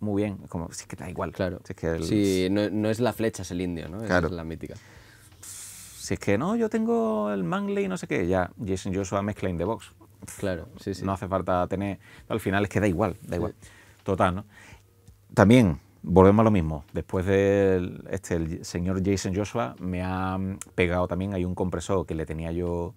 muy bien. Como, sí que da igual. Claro. Si que sí, no, es la flecha, es el indio, ¿no? es la mítica. Si es que no, yo tengo el mangle y no sé qué, ya Jason Joshua mezcla in the box. Claro, sí, sí. No hace falta tener. Al final es que da igual, da igual. Total, ¿no? También volvemos a lo mismo. Después del este, el señor Jason Joshua me ha pegado también, hay un compresor que le tenía yo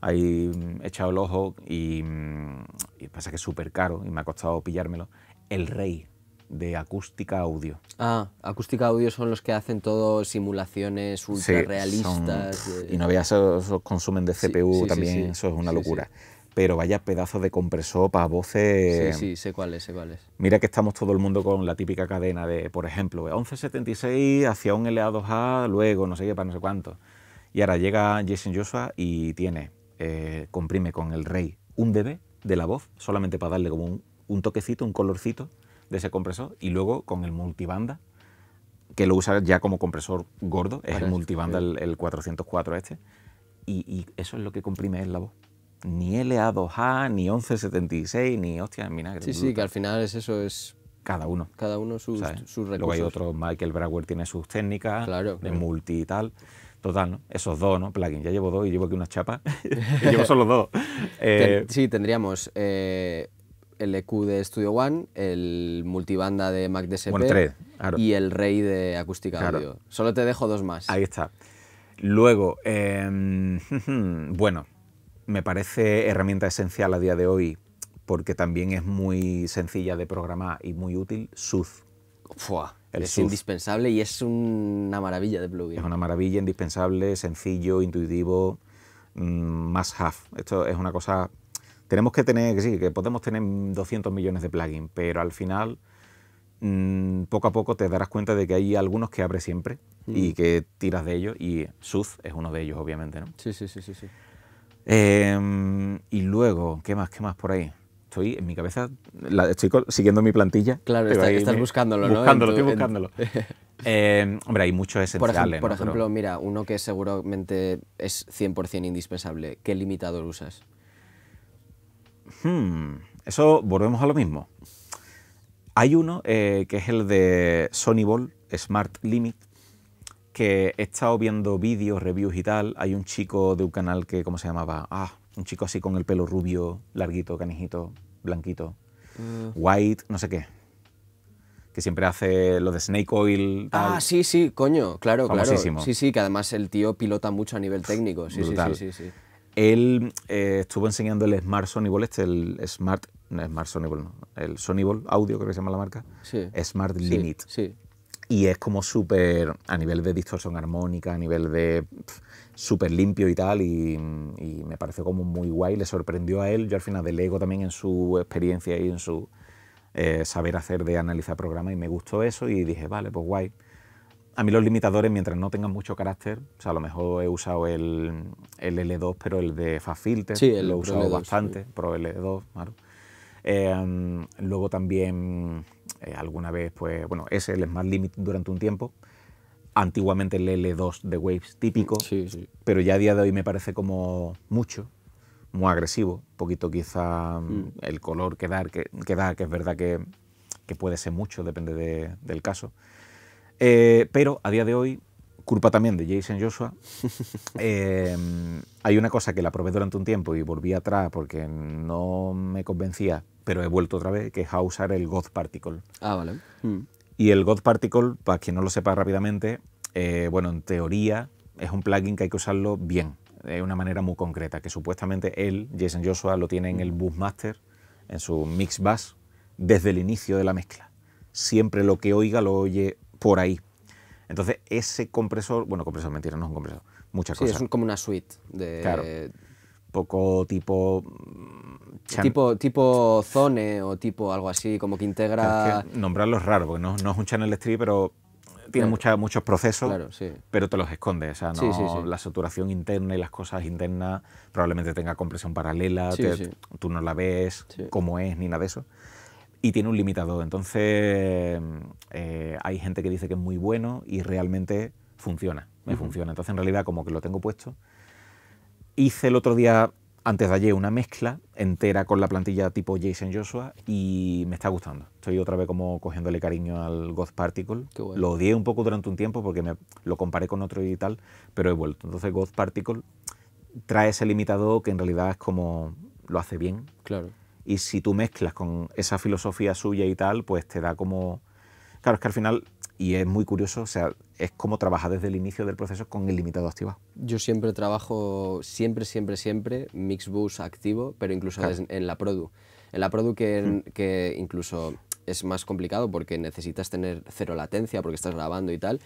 ahí mm, echado el ojo mm, y, pasa que es súper caro y me ha costado pillármelo. El Rey de acústica audio. Ah, acústica audio son los que hacen todo simulaciones ultra realistas. Eh, y no veas, esos, consumen de CPU también, eso es una locura pero vaya pedazo de compresor para voces. Sí, sí, sé cuáles, sé cuáles. Mira que estamos todo el mundo con la típica cadena de, por ejemplo, 1176 hacia un LA2A, luego no sé qué, para no sé cuánto. Y ahora llega Jason Joshua y tiene, eh, comprime con el rey un dB de la voz, solamente para darle como un, toquecito, un colorcito de ese compresor, y luego con el multibanda, que lo usa ya como compresor gordo, es el multibanda, el, 404 este, y, eso es lo que comprime es la voz ni LA2A, ni 1176, ni hostia, en Sí, sí, que al final es eso, es... Cada uno. Cada uno sus, recursos. Luego hay otro, Michael Brauer tiene sus técnicas, de multi y tal. Total, ¿no? Esos dos, ¿no? Plugin. Ya llevo dos y llevo aquí unas chapas. llevo solo dos. Eh, sí, tendríamos eh, el EQ de Studio One, el multibanda de Mac DSP y el Rey de Acústica Audio. Solo te dejo dos más. Ahí está. Luego, em, bueno, me parece herramienta esencial a día de hoy porque también es muy sencilla de programar y muy útil, Suz. es indispensable y es una maravilla de plugin. Es una maravilla, indispensable, sencillo, intuitivo, más mm, have. Esto es una cosa... Tenemos que tener, que sí, que podemos tener 200 millones de plugins, pero al final mm, poco a poco te darás cuenta de que hay algunos que abres siempre y mm. que tiras de ellos y Suz es uno de ellos, obviamente. ¿no? sí, sí, sí. sí. sí. Em, y luego, ¿qué más? ¿Qué más por ahí? Estoy en mi cabeza, estoy siguiendo mi plantilla. Claro, estás buscándolo, ¿no? Buscándolo, estoy buscándolo. Em, hombre, hay muchos esenciales. Por, ejemplo, mira, uno que seguramente es 100% indispensable. ¿Qué limitador usas? Hmm, eso volvemos a lo mismo. Hay uno eh, que es el de Sony Ball Smart Limit, que he estado viendo vídeos, reviews y tal. Hay un chico de un canal que, ¿cómo se llamaba? Ah, un chico así con el pelo rubio, larguito, canijito, blanquito. Mm. White, no sé qué. Que siempre hace lo de Snake Oil. Ah, sí, sí, coño, claro, Famosísimo. claro. Sí, sí, que además el tío pilota mucho a nivel técnico. Sí, sí, sí, sí, Él eh, estuvo enseñando el Smart Sony este, el Smart, no, Smart Sony el Sonyball, Audio, creo que se llama la marca. Sí. Smart Limit. sí y es como súper, a nivel de distorsión armónica, a nivel de súper limpio y tal, y, me pareció como muy guay, le sorprendió a él, yo al final delego también en su experiencia y en su eh, saber hacer de analizar programas, y me gustó eso, y dije, vale, pues guay. A mí los limitadores, mientras no tengan mucho carácter, o sea, a lo mejor he usado el, el L2, pero el de Fast Filter, lo he usado bastante, Pro L2, claro. Eh, luego también eh, alguna vez, pues, bueno, ese es el Smart Limit durante un tiempo. Antiguamente el L2 de Waves típico, sí, pero ya a día de hoy me parece como mucho, muy agresivo, poquito quizá mm, mm. el color que da, que, que, que es verdad que, puede ser mucho, depende del caso. Eh, pero a día de hoy culpa también de Jason Joshua, eh, hay una cosa que la probé durante un tiempo y volví atrás porque no me convencía, pero he vuelto otra vez, que es a usar el God Particle. Ah, vale. Mm. Y el God Particle, para quien no lo sepa rápidamente, eh, bueno, en teoría es un plugin que hay que usarlo bien, de una manera muy concreta, que supuestamente él, Jason Joshua, lo tiene en el mm. Boostmaster, en su Mix Bass, desde el inicio de la mezcla. Siempre lo que oiga lo oye por ahí, entonces, ese compresor, bueno, compresor, mentira, no es un compresor, muchas cosas. es como una suite de... Poco tipo... Mm, tipo, tipo Zone o tipo algo así, como que integra... nombrarlo es raro, porque no, es un channel stream, pero tiene mucha, muchos procesos, pero te los esconde. O sea, no, la saturación interna y las cosas internas probablemente tenga compresión paralela, tú no la ves cómo es ni nada de eso y tiene un limitador. Entonces, eh, hay gente que dice que es muy bueno y realmente funciona, me funciona. Entonces, en realidad, como que lo tengo puesto. Hice el otro día, antes de ayer, una mezcla entera con la plantilla tipo Jason Joshua y me está gustando. Estoy otra vez como cogiéndole cariño al God Particle. Lo odié un poco durante un tiempo porque me, lo comparé con otro y tal, pero he vuelto. Entonces, God Particle trae ese limitador que en realidad es como lo hace bien. Claro y si tú mezclas con esa filosofía suya y tal, pues te da como... Claro, es que al final, y es muy curioso, o sea, es como trabajar desde el inicio del proceso con el limitado activado. Yo siempre trabajo, siempre, siempre, siempre, Mixbus activo, pero incluso en la Produ. En la Produ mm. que, incluso es más complicado porque necesitas tener cero latencia porque estás grabando y tal.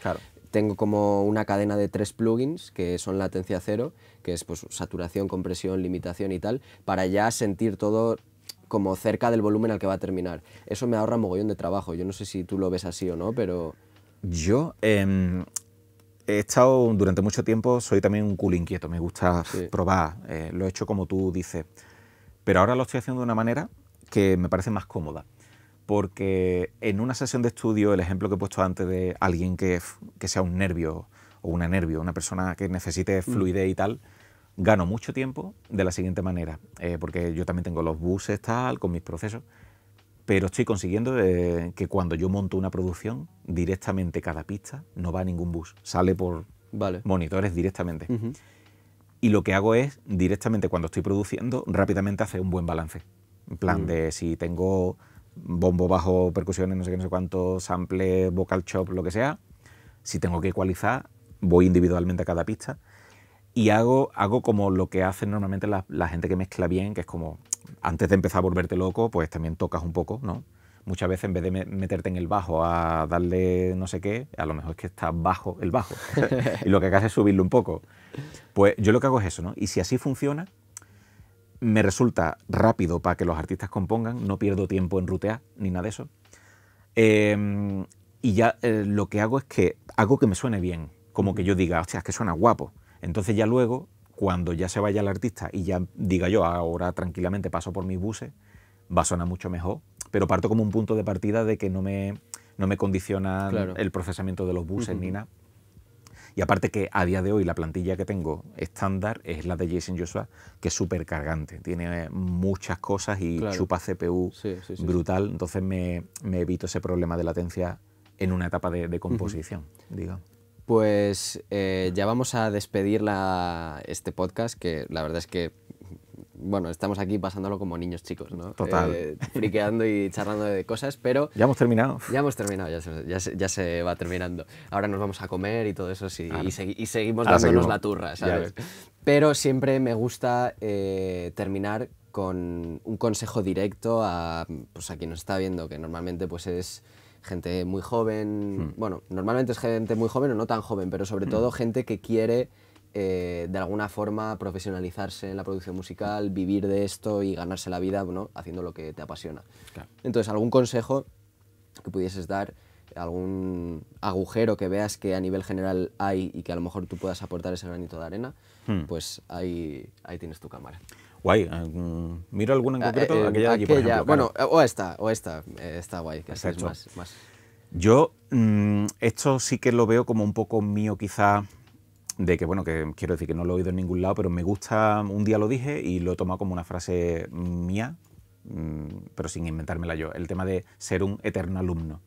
Tengo como una cadena de tres plugins que son latencia cero, que es pues saturación, compresión, limitación y tal, para ya sentir todo como cerca del volumen al que va a terminar. Eso me ahorra mogollón de trabajo. Yo no sé si tú lo ves así o no, pero... Yo em, he estado durante mucho tiempo, soy también un cool inquieto, me gusta probar, eh, lo he hecho como tú dices, pero ahora lo estoy haciendo de una manera que me parece más cómoda porque en una sesión de estudio, el ejemplo que he puesto antes de alguien que, que sea un nervio o una nervio, una persona que necesite mm. fluidez y tal, gano mucho tiempo de la siguiente manera, eh, porque yo también tengo los buses tal, con mis procesos, pero estoy consiguiendo eh, que cuando yo monto una producción, directamente cada pista no va a ningún bus, sale por monitores directamente. Y lo que hago es, directamente cuando estoy produciendo, rápidamente hacer un buen balance. En plan mm. de si tengo bombo, bajo, percusiones, no sé qué, no sé cuánto, sample, vocal chop, lo que sea, si tengo que ecualizar, voy individualmente a cada pista y hago, hago como lo que hacen normalmente la, gente que mezcla bien, que es como antes de empezar a volverte loco, pues también tocas un poco, ¿no? Muchas veces en vez de meterte en el bajo a darle no sé qué, a lo mejor es que está bajo el bajo. y lo que haces es subirlo un poco. Pues yo lo que hago es eso, ¿no? Y si así funciona, me resulta rápido para que los artistas compongan, no pierdo tiempo en rutear ni nada de eso. Em, y ya eh, lo que hago es que hago que me suene bien, como que yo diga, hostia, es que suena guapo. Entonces ya luego, cuando ya se vaya el artista y ya diga yo, ahora tranquilamente paso por mis buses, va a sonar mucho mejor, pero parto como un punto de partida de que no me, no me condiciona el procesamiento de los buses ni nada. Y aparte que a día de hoy la plantilla que tengo estándar es la de Jason Joshua, que es súper cargante, tiene muchas cosas y chupa CPU brutal, entonces me, evito ese problema de latencia en una etapa de, composición, digamos. Pues eh, ya vamos a despedir este podcast, que la verdad es que, bueno, estamos aquí pasándolo como niños chicos, ¿no? Total. Eh, friqueando y charlando de cosas, pero... Ya hemos terminado. Ya hemos terminado, ya se, va terminando. Ahora nos vamos a comer y todo eso, y, seguimos dándonos la turra, ¿sabes? Pero siempre me gusta eh, terminar con un consejo directo a, pues, a quien nos está viendo, que normalmente pues es gente muy joven, hmm. bueno, normalmente es gente muy joven o no tan joven, pero sobre hmm. todo gente que quiere eh, de alguna forma profesionalizarse en la producción musical, vivir de esto y ganarse la vida haciendo lo que te apasiona. Entonces, ¿algún consejo que pudieses dar? algún agujero que veas que a nivel general hay y que a lo mejor tú puedas aportar ese granito de arena, hmm. pues ahí, ahí tienes tu cámara. Guay. Eh, ¿Miro alguna en ah, concreto? Eh, aquella, Bueno, o esta, o esta. Está guay, que Yo mm, esto sí que lo veo como un poco mío quizá de que, bueno, que quiero decir que no lo he oído en ningún lado, pero me gusta, un día lo dije y lo he tomado como una frase mía, mm, pero sin inventármela yo, el tema de ser un eterno alumno.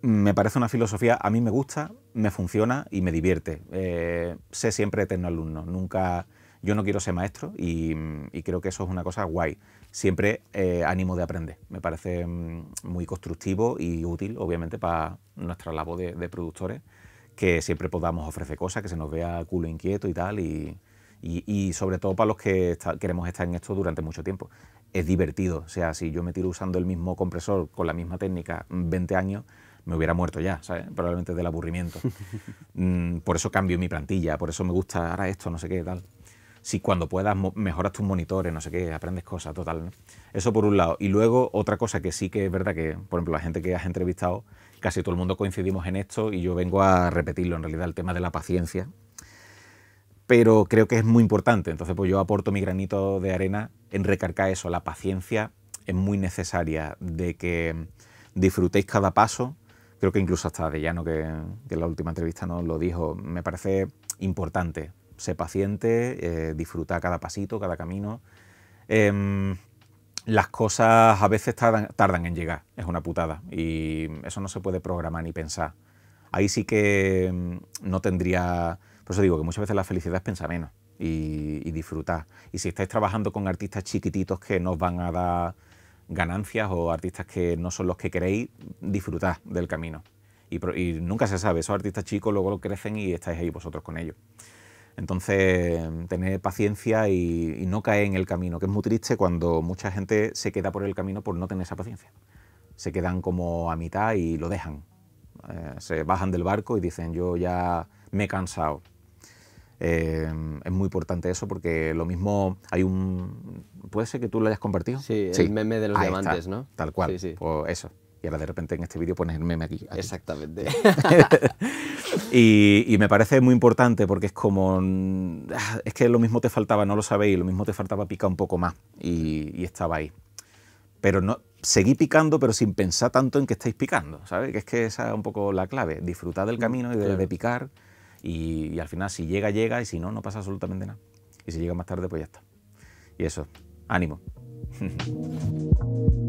Me parece una filosofía, a mí me gusta, me funciona y me divierte. Eh, sé siempre eterno alumno, nunca yo no quiero ser maestro y, creo que eso es una cosa guay. Siempre eh, ánimo de aprender. Me parece mm, muy constructivo y útil, obviamente, para nuestra labor de, productores, que siempre podamos ofrecer cosas, que se nos vea culo inquieto y tal, y, sobre todo para los que queremos estar en esto durante mucho tiempo. Es divertido, o sea, si yo me tiro usando el mismo compresor con la misma técnica 20 años, me hubiera muerto ya, ¿sabes? probablemente del aburrimiento. Mm, por eso cambio mi plantilla, por eso me gusta ahora esto, no sé qué, tal si cuando puedas mejoras tus monitores, no sé qué, aprendes cosas, total. Eso por un lado. Y luego otra cosa que sí que es verdad que, por ejemplo, la gente que has entrevistado, casi todo el mundo coincidimos en esto y yo vengo a repetirlo, en realidad, el tema de la paciencia. Pero creo que es muy importante, entonces pues yo aporto mi granito de arena en recargar eso, la paciencia es muy necesaria de que disfrutéis cada paso, creo que incluso hasta de que, que en la última entrevista no lo dijo, me parece importante sé paciente, eh, disfruta cada pasito, cada camino. Em, las cosas a veces tardan, en llegar, es una putada, y eso no se puede programar ni pensar. Ahí sí que em, no tendría, por eso digo que muchas veces la felicidad es pensar menos y, disfrutar. Y si estáis trabajando con artistas chiquititos que os van a dar ganancias o artistas que no son los que queréis, disfrutad del camino. Y, y, nunca se sabe, esos artistas chicos luego crecen y estáis ahí vosotros con ellos. Entonces, tener paciencia y, no caer en el camino, que es muy triste cuando mucha gente se queda por el camino por no tener esa paciencia. Se quedan como a mitad y lo dejan. Eh, se bajan del barco y dicen, yo ya me he cansado. Eh, es muy importante eso porque lo mismo hay un... ¿Puede ser que tú lo hayas compartido? Sí, el meme de los diamantes, ¿no? Tal cual, pues eso. Y ahora de repente en este vídeo pones el meme aquí. Exactamente. Y, me parece muy importante porque es como, ah, es que lo mismo te faltaba, no lo sabéis, lo mismo te faltaba picar un poco más y, estaba ahí. Pero no, seguí picando, pero sin pensar tanto en que estáis picando, ¿sabes? Que es que esa es un poco la clave, disfrutar del mm, camino y de, picar y, al final si llega, llega y si no, no pasa absolutamente nada. Y si llega más tarde, pues ya está. Y eso, ánimo.